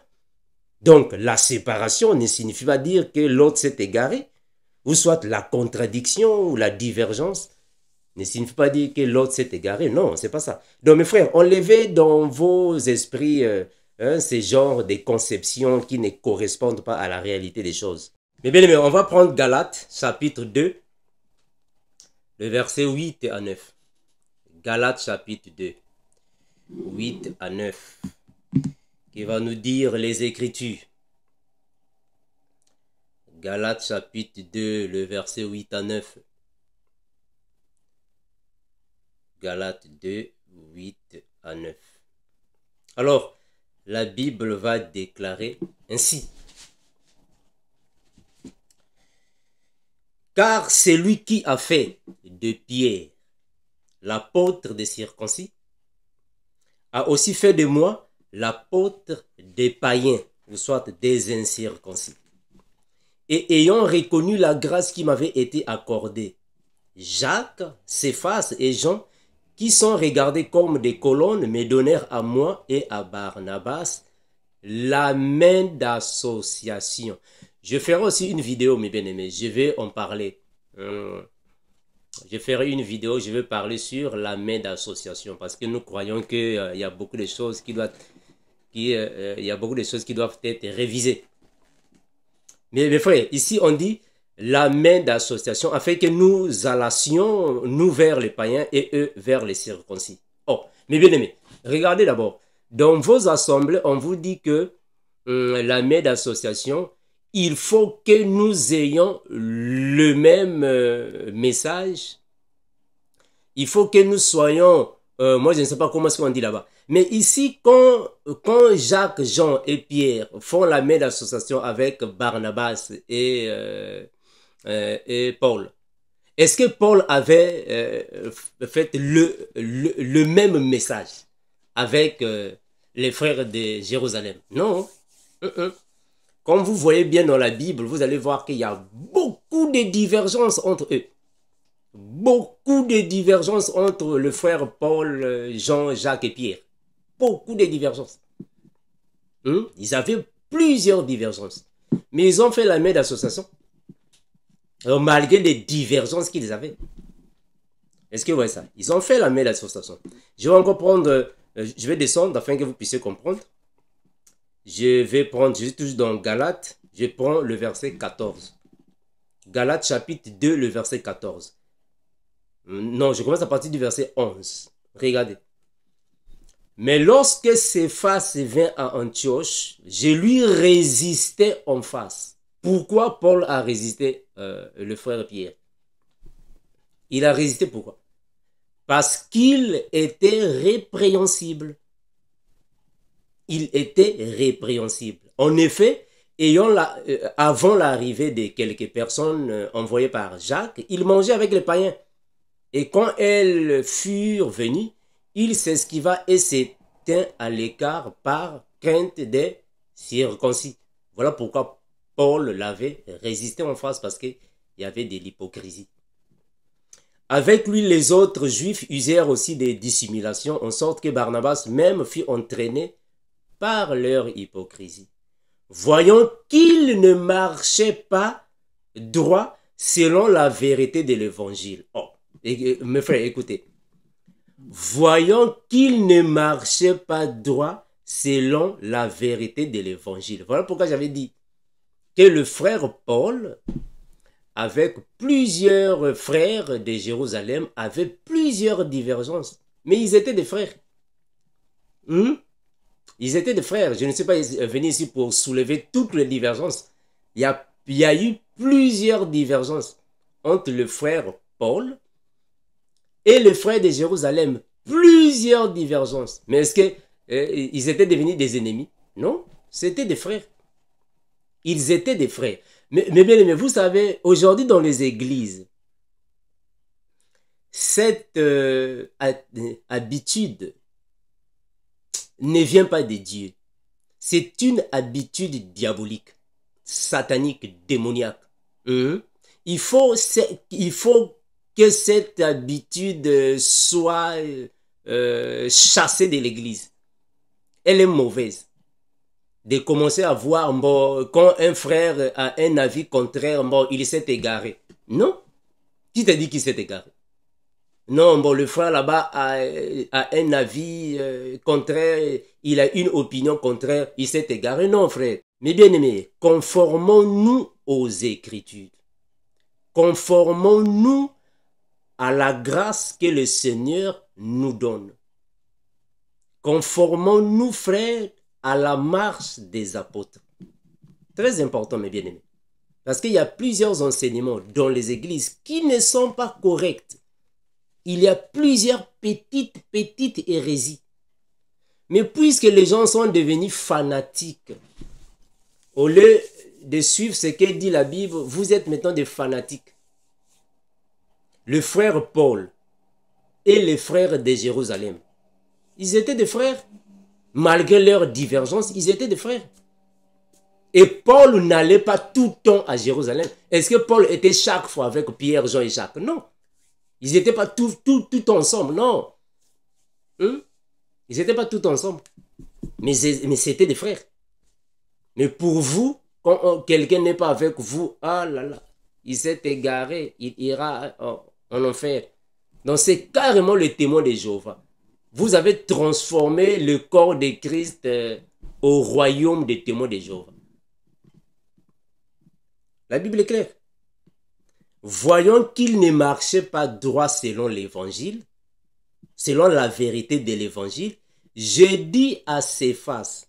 Donc la séparation ne signifie pas dire que l'autre s'est égaré, ou soit la contradiction ou la divergence ne signifie pas dire que l'autre s'est égaré. Non, c'est pas ça. Donc mes frères, enlevez dans vos esprits euh, hein, ces genres de conceptions qui ne correspondent pas à la réalité des choses. Mais bien aimé, on va prendre Galates chapitre 2, le verset 8 à 9. Galates chapitre 2. 8 à 9, qui va nous dire les Écritures. Galates chapitre 2, le verset 8 à 9. Galates 2, 8 à 9. Alors, la Bible va déclarer ainsi. Car c'est lui qui a fait de Pierre l'apôtre des circoncis a aussi fait de moi l'apôtre des païens, ou soit des incirconcis. Et ayant reconnu la grâce qui m'avait été accordée, Jacques, Séphas et Jean, qui sont regardés comme des colonnes, me donnèrent à moi et à Barnabas la main d'association. Je ferai aussi une vidéo, mes bien-aimés, je vais en parler. Euh, je ferai une vidéo, je vais parler sur la main d'association parce que nous croyons qu'il euh, il y a beaucoup de choses qui doivent, qui, euh, euh, il y a beaucoup de choses qui doivent être révisées. Mais mes frères, ici on dit la main d'association afin que nous allassions nous vers les païens et eux vers les circoncis. Oh, mes bien-aimés, regardez d'abord. Dans vos assemblées, on vous dit que hum, la main d'association il faut que nous ayons le même euh, message. Il faut que nous soyons, euh, moi je ne sais pas comment ce qu'on dit là-bas, mais ici quand, quand Jacques, Jean et Pierre font la même association avec Barnabas et, euh, et Paul, est-ce que Paul avait fait le, le, même message avec les frères de Jérusalem Non. Comme vous voyez bien dans la Bible, vous allez voir qu'il y a beaucoup de divergences entre eux. Beaucoup de divergences entre le frère Paul, euh, Jean, Jacques et Pierre. Beaucoup de divergences. Hmm? Ils avaient plusieurs divergences. Mais ils ont fait la main d'association. Malgré les divergences qu'ils avaient. Est-ce que vous voyez ça Ils ont fait la main d'association. Je vais encore prendre, euh, je vais descendre afin que vous puissiez comprendre. Je vais prendre, je suis toujours dans Galates, je prends le verset 14. Galates chapitre 2, le verset 14. Non, je commence à partir du verset 11. Regardez. Mais lorsque faces vint à Antioche, je lui résistais en face. Pourquoi Paul a résisté euh, le frère Pierre Il a résisté pourquoi Parce qu'il était répréhensible il était répréhensible. En effet, ayant euh, avant l'arrivée de quelques personnes euh, envoyées par Jacques, il mangeait avec les païens. Et quand elles furent venues, il s'esquiva et s'éteint à l'écart par crainte des circoncis. Voilà pourquoi Paul l'avait résisté en face, parce qu'il y avait de l'hypocrisie. Avec lui, les autres juifs usèrent aussi des dissimulations, en sorte que Barnabas même fut entraîné par leur hypocrisie. Voyons qu'ils ne marchaient pas droit selon la vérité de l'évangile. Oh, mes frères, écoutez. Voyons qu'ils ne marchaient pas droit selon la vérité de l'évangile. Voilà pourquoi j'avais dit que le frère Paul, avec plusieurs frères de Jérusalem, avait plusieurs divergences. Mais ils étaient des frères. Hmm? Ils étaient des frères. Je ne sais pas euh, venu ici pour soulever toutes les divergences. Il y a, eu plusieurs divergences entre le frère Paul et le frère de Jérusalem. Plusieurs divergences. Mais est-ce qu'ils euh, étaient devenus des ennemis Non, c'était des frères. Ils étaient des frères. Mais, bien aimé, vous savez, aujourd'hui dans les églises, cette euh, habitude ne vient pas de Dieu. C'est une habitude diabolique, satanique, démoniaque. Hum. Il, faut, il faut que cette habitude soit euh, chassée de l'Église. Elle est mauvaise. De commencer à voir quand un frère a un avis contraire, il s'est égaré. Non. Qui t'a dit qu'il s'est égaré non, bon, le frère là-bas a, un avis euh, contraire, il a une opinion contraire, il s'est égaré. Non, frère. Mais bien aimé, conformons-nous aux Écritures. Conformons-nous à la grâce que le Seigneur nous donne. Conformons-nous, frère, à la marche des apôtres. Très important, mes bien-aimés. Parce qu'il y a plusieurs enseignements dans les églises qui ne sont pas corrects il y a plusieurs petites, petites hérésies. Mais puisque les gens sont devenus fanatiques, au lieu de suivre ce que dit la Bible, vous êtes maintenant des fanatiques. Le frère Paul et les frères de Jérusalem, ils étaient des frères. Malgré leur divergence, ils étaient des frères. Et Paul n'allait pas tout le temps à Jérusalem. Est-ce que Paul était chaque fois avec Pierre, Jean et Jacques Non. Ils n'étaient pas tout, ensemble, non. Hein? Ils n'étaient pas tout ensemble. Mais, c'était des frères. Mais pour vous, quand euh, quelqu'un n'est pas avec vous, ah là là, il s'est égaré, il ira oh, en, enfer. Donc c'est carrément le témoin de Jéhovah. Vous avez transformé le corps de Christ euh, au royaume des témoins de Jéhovah. La Bible est claire voyant qu'il ne marchait pas droit selon l'évangile, selon la vérité de l'évangile, je dit à ses faces,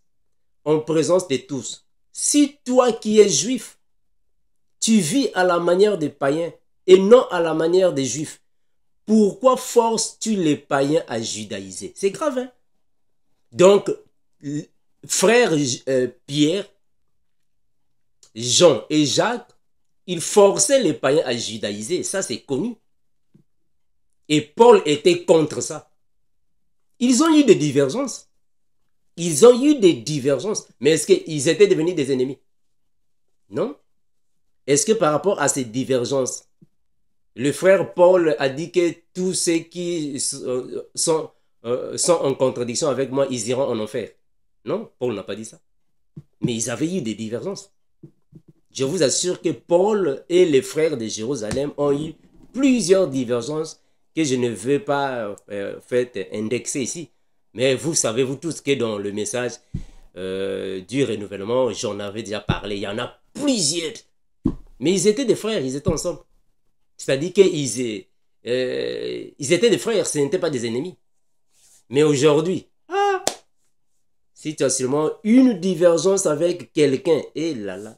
en présence de tous, si toi qui es juif, tu vis à la manière des païens et non à la manière des juifs, pourquoi forces-tu les païens à judaïser C'est grave, hein Donc, frère euh, Pierre, Jean et Jacques il forçait les païens à judaïser, ça c'est connu. Et Paul était contre ça. Ils ont eu des divergences. Ils ont eu des divergences. Mais est-ce qu'ils étaient devenus des ennemis Non Est-ce que par rapport à ces divergences, le frère Paul a dit que tous ceux qui euh, sont, euh, sont en contradiction avec moi, ils iront en enfer Non, Paul n'a pas dit ça. Mais ils avaient eu des divergences. Je vous assure que Paul et les frères de Jérusalem ont eu plusieurs divergences que je ne veux pas euh, fait, indexer ici. Mais vous savez, vous tous, que dans le message euh, du renouvellement, j'en avais déjà parlé. Il y en a plusieurs. Mais ils étaient des frères, ils étaient ensemble. C'est-à-dire qu'ils euh, étaient des frères, ce n'étaient pas des ennemis. Mais aujourd'hui, ah, si tu as seulement une divergence avec quelqu'un, et là là,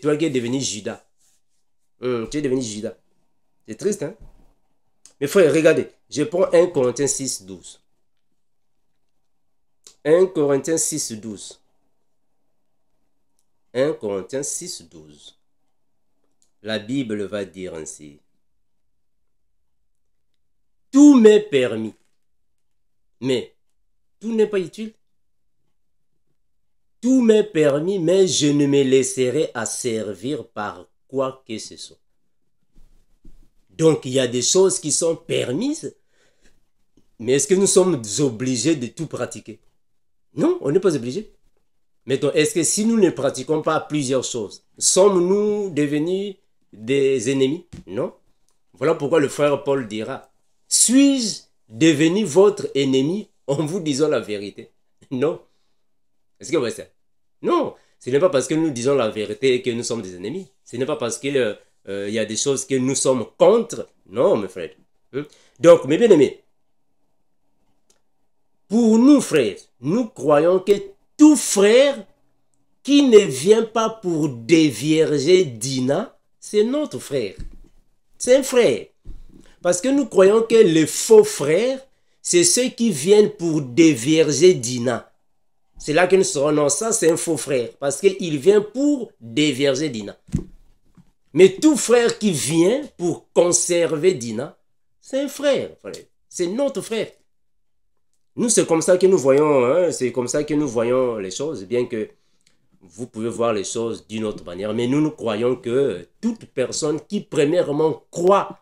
toi qui es devenu Judas. Hum, tu es devenu Judas. C'est triste, hein? Mais frère, regardez. Je prends 1 Corinthiens 6, 12. 1 Corinthiens 6, 12. 1 Corinthiens 6, 12. La Bible va dire ainsi. Tout m'est permis, mais tout n'est pas utile. Tout m'est permis, mais je ne me laisserai asservir par quoi que ce soit. Donc il y a des choses qui sont permises, mais est-ce que nous sommes obligés de tout pratiquer Non, on n'est pas obligé. Mettons, est-ce que si nous ne pratiquons pas plusieurs choses, sommes-nous devenus des ennemis Non. Voilà pourquoi le frère Paul dira, suis-je devenu votre ennemi en vous disant la vérité Non. Est-ce que vous ça Non, ce n'est pas parce que nous disons la vérité que nous sommes des ennemis. Ce n'est pas parce qu'il euh, y a des choses que nous sommes contre. Non, mes frères. Hein? Donc, mes bien-aimés, pour nous, frères, nous croyons que tout frère qui ne vient pas pour dévierger Dina, c'est notre frère. C'est un frère. Parce que nous croyons que les faux frères, c'est ceux qui viennent pour dévierger Dina. C'est là que nous serons, non, ça c'est un faux frère, parce qu'il vient pour déverger Dina. Mais tout frère qui vient pour conserver Dina, c'est un frère, c'est notre frère. Nous, c'est comme ça que nous voyons, hein. c'est comme ça que nous voyons les choses, bien que vous pouvez voir les choses d'une autre manière, mais nous, nous croyons que toute personne qui premièrement croit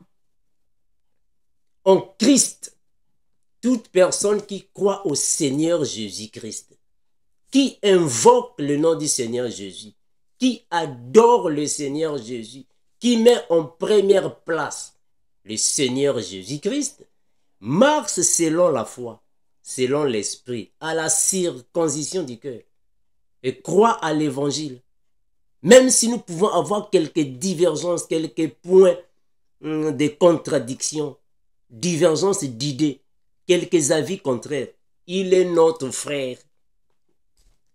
en Christ, toute personne qui croit au Seigneur Jésus-Christ, qui invoque le nom du Seigneur Jésus, qui adore le Seigneur Jésus, qui met en première place le Seigneur Jésus-Christ, marche selon la foi, selon l'esprit, à la circoncision du cœur, et croit à l'évangile. Même si nous pouvons avoir quelques divergences, quelques points hum, de contradiction, divergences d'idées, quelques avis contraires, il est notre frère,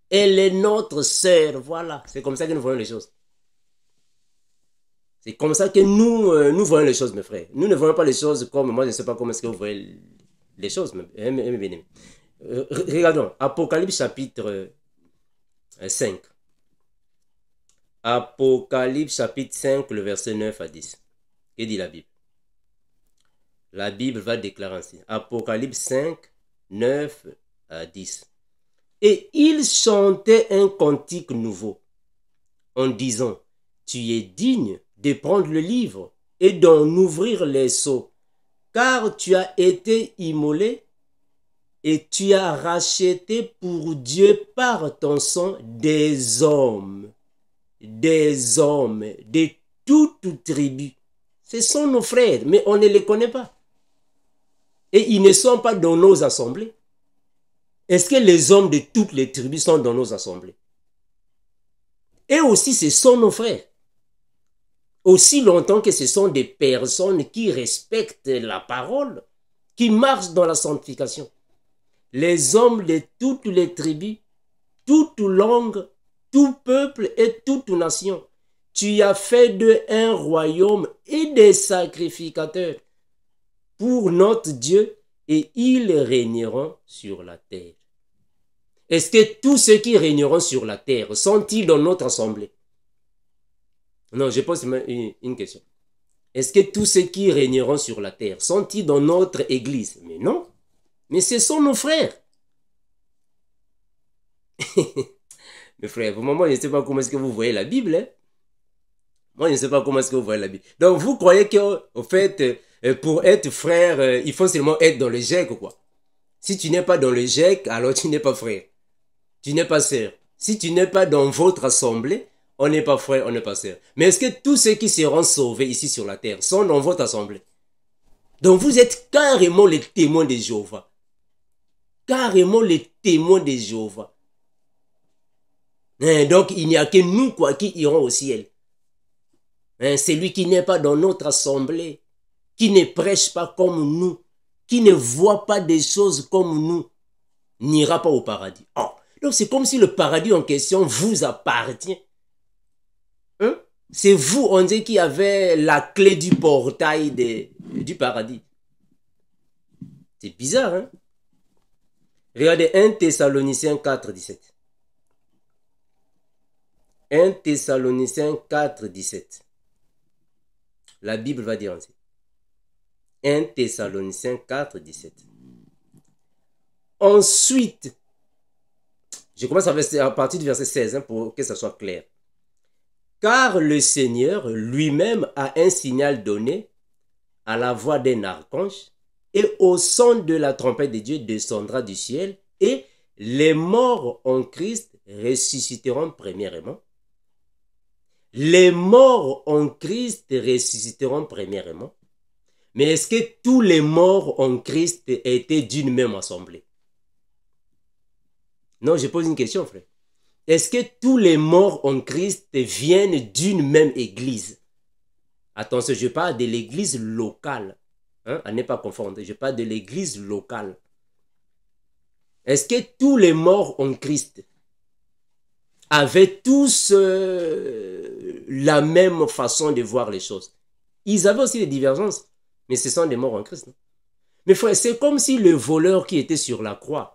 elle est notre sœur. Voilà. C'est comme ça que nous voyons les choses. C'est comme ça que nous, euh, nous voyons les choses, mes frères. Nous ne voyons pas les choses comme, moi je ne sais pas comment est-ce que vous voyez les choses, hein, euh, regardons, Apocalypse chapitre 5. Euh, Apocalypse chapitre 5, le verset 9 à 10. Que dit la Bible La Bible va déclarer ainsi. Apocalypse 5, 9 à 10. Et il chantait un cantique nouveau, en disant, Tu es digne de prendre le livre et d'en ouvrir les seaux, car tu as été immolé et tu as racheté pour Dieu par ton sang des hommes, des hommes de toute tribu. Ce sont nos frères, mais on ne les connaît pas. Et ils ne sont pas dans nos assemblées. Est-ce que les hommes de toutes les tribus sont dans nos assemblées Et aussi, ce sont nos frères. Aussi longtemps que ce sont des personnes qui respectent la parole, qui marchent dans la sanctification. Les hommes de toutes les tribus, toute langue, tout peuple et toute nation. Tu as fait d'eux un royaume et des sacrificateurs pour notre Dieu et ils régneront sur la terre. Est-ce que tous ceux qui régneront sur la terre sont-ils dans notre assemblée Non, je pose une, question. Est-ce que tous ceux qui régneront sur la terre sont-ils dans notre église Mais non. Mais ce sont nos frères. Mes frères, pour moi, je ne sais pas comment est-ce que vous voyez la Bible. Hein. Moi, je ne sais pas comment est-ce que vous voyez la Bible. Donc, vous croyez que, au fait, euh, pour être frère, euh, il faut seulement être dans le GEC ou quoi Si tu n'es pas dans le GEC, alors tu n'es pas frère. Tu n'es pas sœur. Si tu n'es pas dans votre assemblée, on n'est pas frère, on n'est pas sœur. Mais est-ce que tous ceux qui seront sauvés ici sur la terre sont dans votre assemblée Donc vous êtes carrément les témoins de Jéhovah. Carrément les témoins de Jéhovah. Hein, donc il n'y a que nous quoi qui irons au ciel. Hein, celui qui n'est pas dans notre assemblée, qui ne prêche pas comme nous, qui ne voit pas des choses comme nous, n'ira pas au paradis. Oh, donc c'est comme si le paradis en question vous appartient. Hein? C'est vous, on dit, qui avez la clé du portail des, du paradis. C'est bizarre, hein? Regardez 1 Thessaloniciens 4, 17. 1 Thessaloniciens 4, 17. La Bible va dire ainsi. 1 Thessaloniciens 4, 17. Ensuite, je commence à, partir du verset 16 hein, pour que ce soit clair. Car le Seigneur lui-même a un signal donné à la voix d'un archange et au son de la trompette de Dieu descendra du ciel et les morts en Christ ressusciteront premièrement. Les morts en Christ ressusciteront premièrement. Mais est-ce que tous les morts en Christ étaient d'une même assemblée non, je pose une question, frère. Est-ce que tous les morts en Christ viennent d'une même église Attention, je parle de l'église locale. Elle hein, n'est pas confondre, je parle de l'église locale. Est-ce que tous les morts en Christ avaient tous euh, la même façon de voir les choses Ils avaient aussi des divergences, mais ce sont des morts en Christ. Mais frère, c'est comme si le voleur qui était sur la croix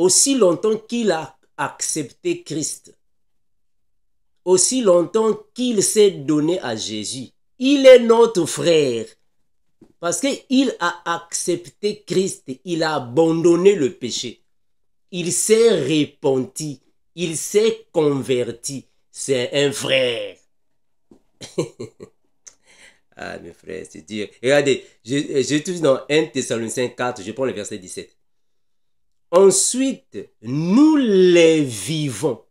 aussi longtemps qu'il a accepté Christ, aussi longtemps qu'il s'est donné à Jésus, il est notre frère. Parce qu'il a accepté Christ, il a abandonné le péché. Il s'est repenti, il s'est converti. C'est un frère. ah, mes frères, c'est dur. Regardez, je, dans 1 Thessaloniciens 4, je prends le verset 17. Ensuite, nous les vivons.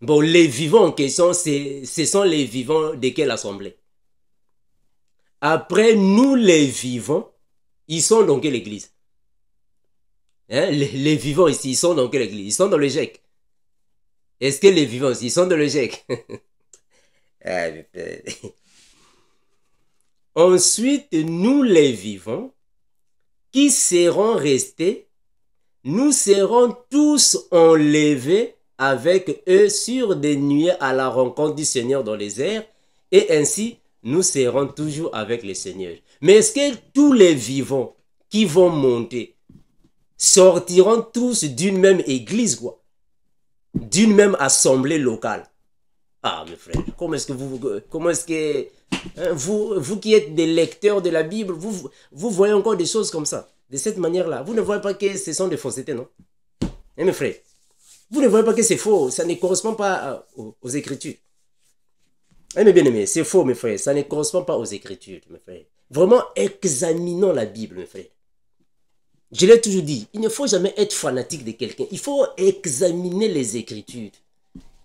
Bon, les vivants en question, ce sont les vivants de quelle assemblée Après, nous les vivants, ils sont dans quelle église hein, les, vivants ici, ils sont dans quelle église Ils sont dans le GEC. Est-ce que les vivants ici, ils sont dans le GEC ah, Ensuite, nous les vivants qui seront restés nous serons tous enlevés avec eux sur des nuées à la rencontre du Seigneur dans les airs, et ainsi nous serons toujours avec le Seigneur. Mais est-ce que tous les vivants qui vont monter sortiront tous d'une même église, quoi? D'une même assemblée locale? Ah, mes frères, comment est-ce que vous, comment est-ce que, hein, vous, vous qui êtes des lecteurs de la Bible, vous, vous voyez encore des choses comme ça? de cette manière-là, vous ne voyez pas que ce sont des faussetés, non Et hein, mes frères, vous ne voyez pas que c'est faux, ça ne correspond pas euh, aux, Écritures. Et hein, mes bien-aimés, c'est faux, mes frères, ça ne correspond pas aux Écritures, mes frères. Vraiment, examinons la Bible, mes frères. Je l'ai toujours dit, il ne faut jamais être fanatique de quelqu'un. Il faut examiner les Écritures.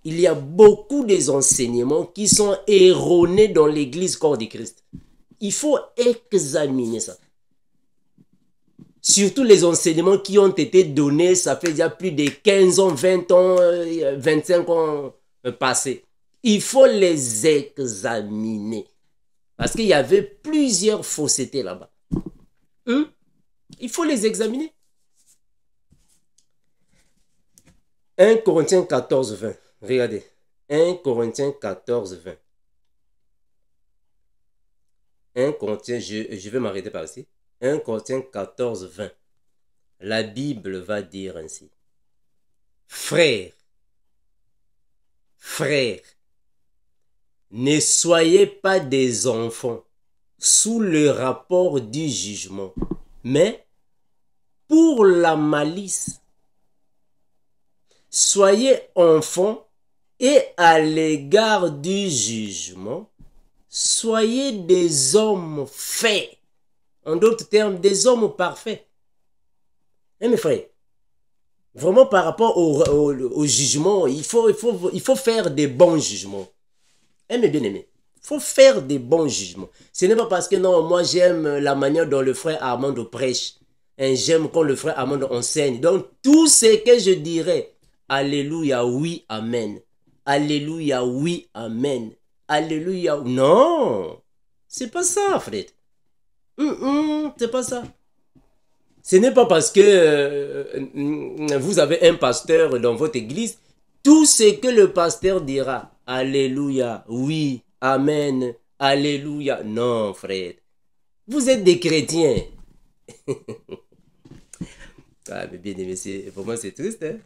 Il y a beaucoup des enseignements qui sont erronés dans l'Église corps du Christ. Il faut examiner ça surtout les enseignements qui ont été donnés, ça fait déjà plus de 15 ans, 20 ans, 25 euh, ans euh, passés. Il faut les examiner. Parce qu'il y avait plusieurs faussetés là-bas. Hein? Il faut les examiner. 1 Corinthiens 14, 20. Regardez. 1 Corinthiens 14, 20. 1 Corinthiens, je vais m'arrêter par ici. 1 Corinthiens 14, 20. La Bible va dire ainsi. Frères, frères, ne soyez pas des enfants sous le rapport du jugement, mais pour la malice. Soyez enfants et à l'égard du jugement, soyez des hommes faits en d'autres termes, des hommes parfaits. Eh mes frères, vraiment par rapport au, jugement, il faut, il, faut, il faut faire des bons jugements. Eh mes bien-aimés, il faut faire des bons jugements. Ce n'est pas parce que non, moi j'aime la manière dont le frère Armando prêche. Hein, j'aime quand le frère Armando enseigne. Donc tout ce que je dirais, Alléluia, oui, Amen. Alléluia, oui, Amen. Alléluia, non. C'est pas ça, frère. Euh, euh, c'est pas ça. Ce n'est pas parce que euh, vous avez un pasteur dans votre église, tout ce que le pasteur dira, Alléluia, oui, Amen, Alléluia. Non, frère, vous êtes des chrétiens. ah, mais bien aimé, pour moi c'est triste. Hein.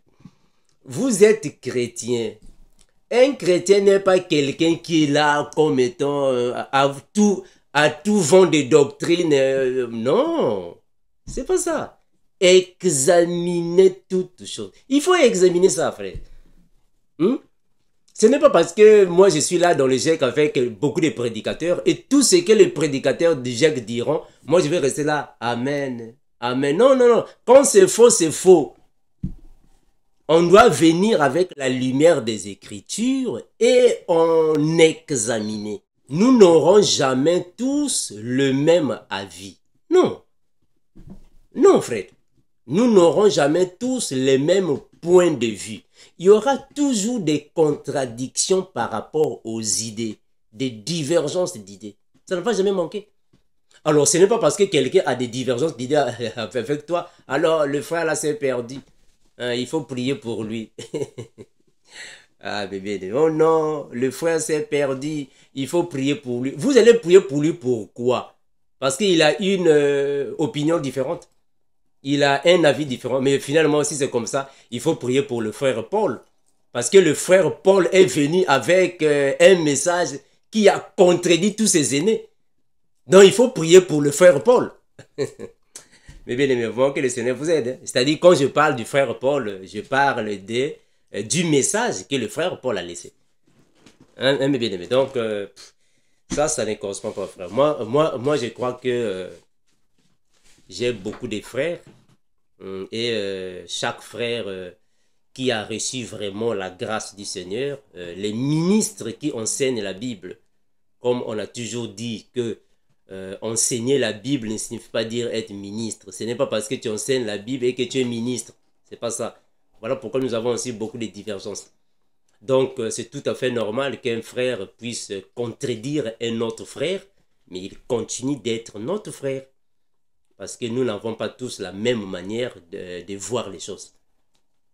Vous êtes chrétien. Un chrétien n'est pas quelqu'un qui l'a là comme étant à tout à tout vent des doctrines. Euh, non, c'est pas ça. Examinez toutes choses. Il faut examiner ça, frère. Hmm? Ce n'est pas parce que moi je suis là dans le GEC avec beaucoup de prédicateurs et tout ce que les prédicateurs du GEC diront, moi je vais rester là. Amen. Amen. Non, non, non. Quand c'est faux, c'est faux. On doit venir avec la lumière des Écritures et en examiner nous n'aurons jamais tous le même avis. Non. Non, Fred. Nous n'aurons jamais tous les mêmes points de vue. Il y aura toujours des contradictions par rapport aux idées, des divergences d'idées. Ça ne va jamais manquer. Alors, ce n'est pas parce que quelqu'un a des divergences d'idées avec toi, alors le frère là s'est perdu. Hein, il faut prier pour lui. Ah, bébé, oh non, le frère s'est perdu, il faut prier pour lui. Vous allez prier pour lui pourquoi Parce qu'il a une euh, opinion différente. Il a un avis différent. Mais finalement, si c'est comme ça, il faut prier pour le frère Paul. Parce que le frère Paul est venu avec euh, un message qui a contredit tous ses aînés. Donc, il faut prier pour le frère Paul. Mais bien aimé, que le Seigneur vous aide. Hein. C'est-à-dire, quand je parle du frère Paul, je parle des euh, du message que le frère Paul a laissé. Mais bien aimé. Donc, euh, ça, ça ne correspond pas, frère. Moi, moi, moi je crois que euh, j'ai beaucoup de frères. Mm, et chaque frère qui a reçu vraiment la grâce du Seigneur, les ministres qui enseignent la Bible, comme on a toujours dit que enseigner la Bible ne signifie pas dire être ministre. Ce n'est pas parce que tu enseignes la Bible et que tu es ministre. Ce n'est pas ça. Voilà pourquoi nous avons aussi beaucoup de divergences. Donc euh, c'est tout à fait normal qu'un frère puisse contredire un autre frère, mais il continue d'être notre frère. Parce que nous n'avons pas tous la même manière de, voir les choses.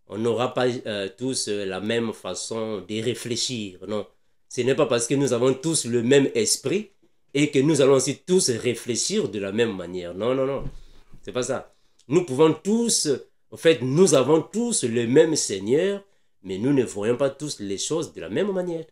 On n'aura pas euh, tous la même façon de réfléchir, non. Ce n'est pas parce que nous avons tous le même esprit et que nous allons aussi tous réfléchir de la même manière. Non, non, non. C'est pas ça. Nous pouvons tous en fait, nous avons tous le même Seigneur, mais nous ne voyons pas tous les choses de la même manière.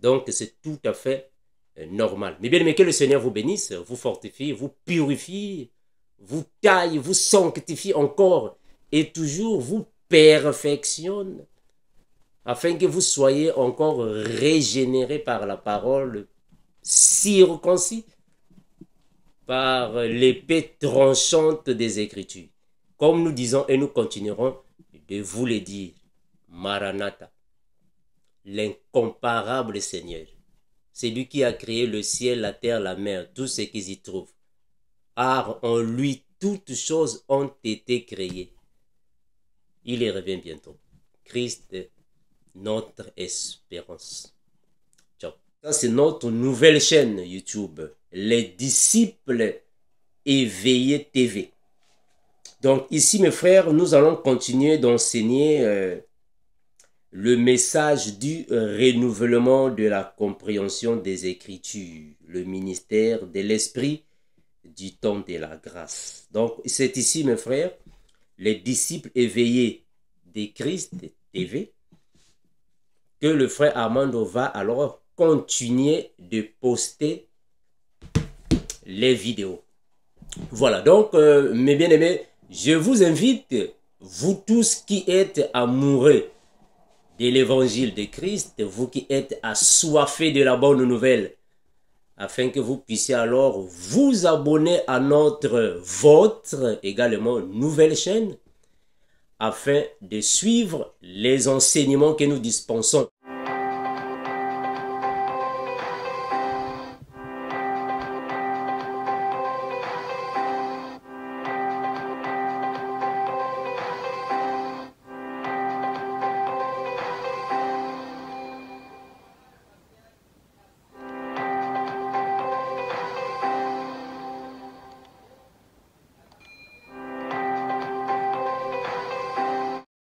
Donc, c'est tout à fait euh, normal. Mais bien mais que le Seigneur vous bénisse, vous fortifie, vous purifie, vous taille, vous sanctifie encore et toujours vous perfectionne afin que vous soyez encore régénérés par la parole circoncis, par l'épée tranchante des Écritures. Comme nous disons et nous continuerons de vous le dire, Maranatha, l'incomparable Seigneur, celui qui a créé le ciel, la terre, la mer, tout ce qui y trouve, car en lui toutes choses ont été créées. Il y revient bientôt. Christ, notre espérance. Ciao. Ça, c'est notre nouvelle chaîne YouTube, Les disciples éveillés TV. Donc ici, mes frères, nous allons continuer d'enseigner euh, le message du euh, renouvellement de la compréhension des Écritures, le ministère de l'Esprit du temps de la grâce. Donc c'est ici, mes frères, les disciples éveillés des Christ TV, que le frère Armando va alors continuer de poster les vidéos. Voilà, donc euh, mes bien-aimés, je vous invite, vous tous qui êtes amoureux de l'évangile de Christ, vous qui êtes assoiffés de la bonne nouvelle, afin que vous puissiez alors vous abonner à notre, votre également nouvelle chaîne, afin de suivre les enseignements que nous dispensons.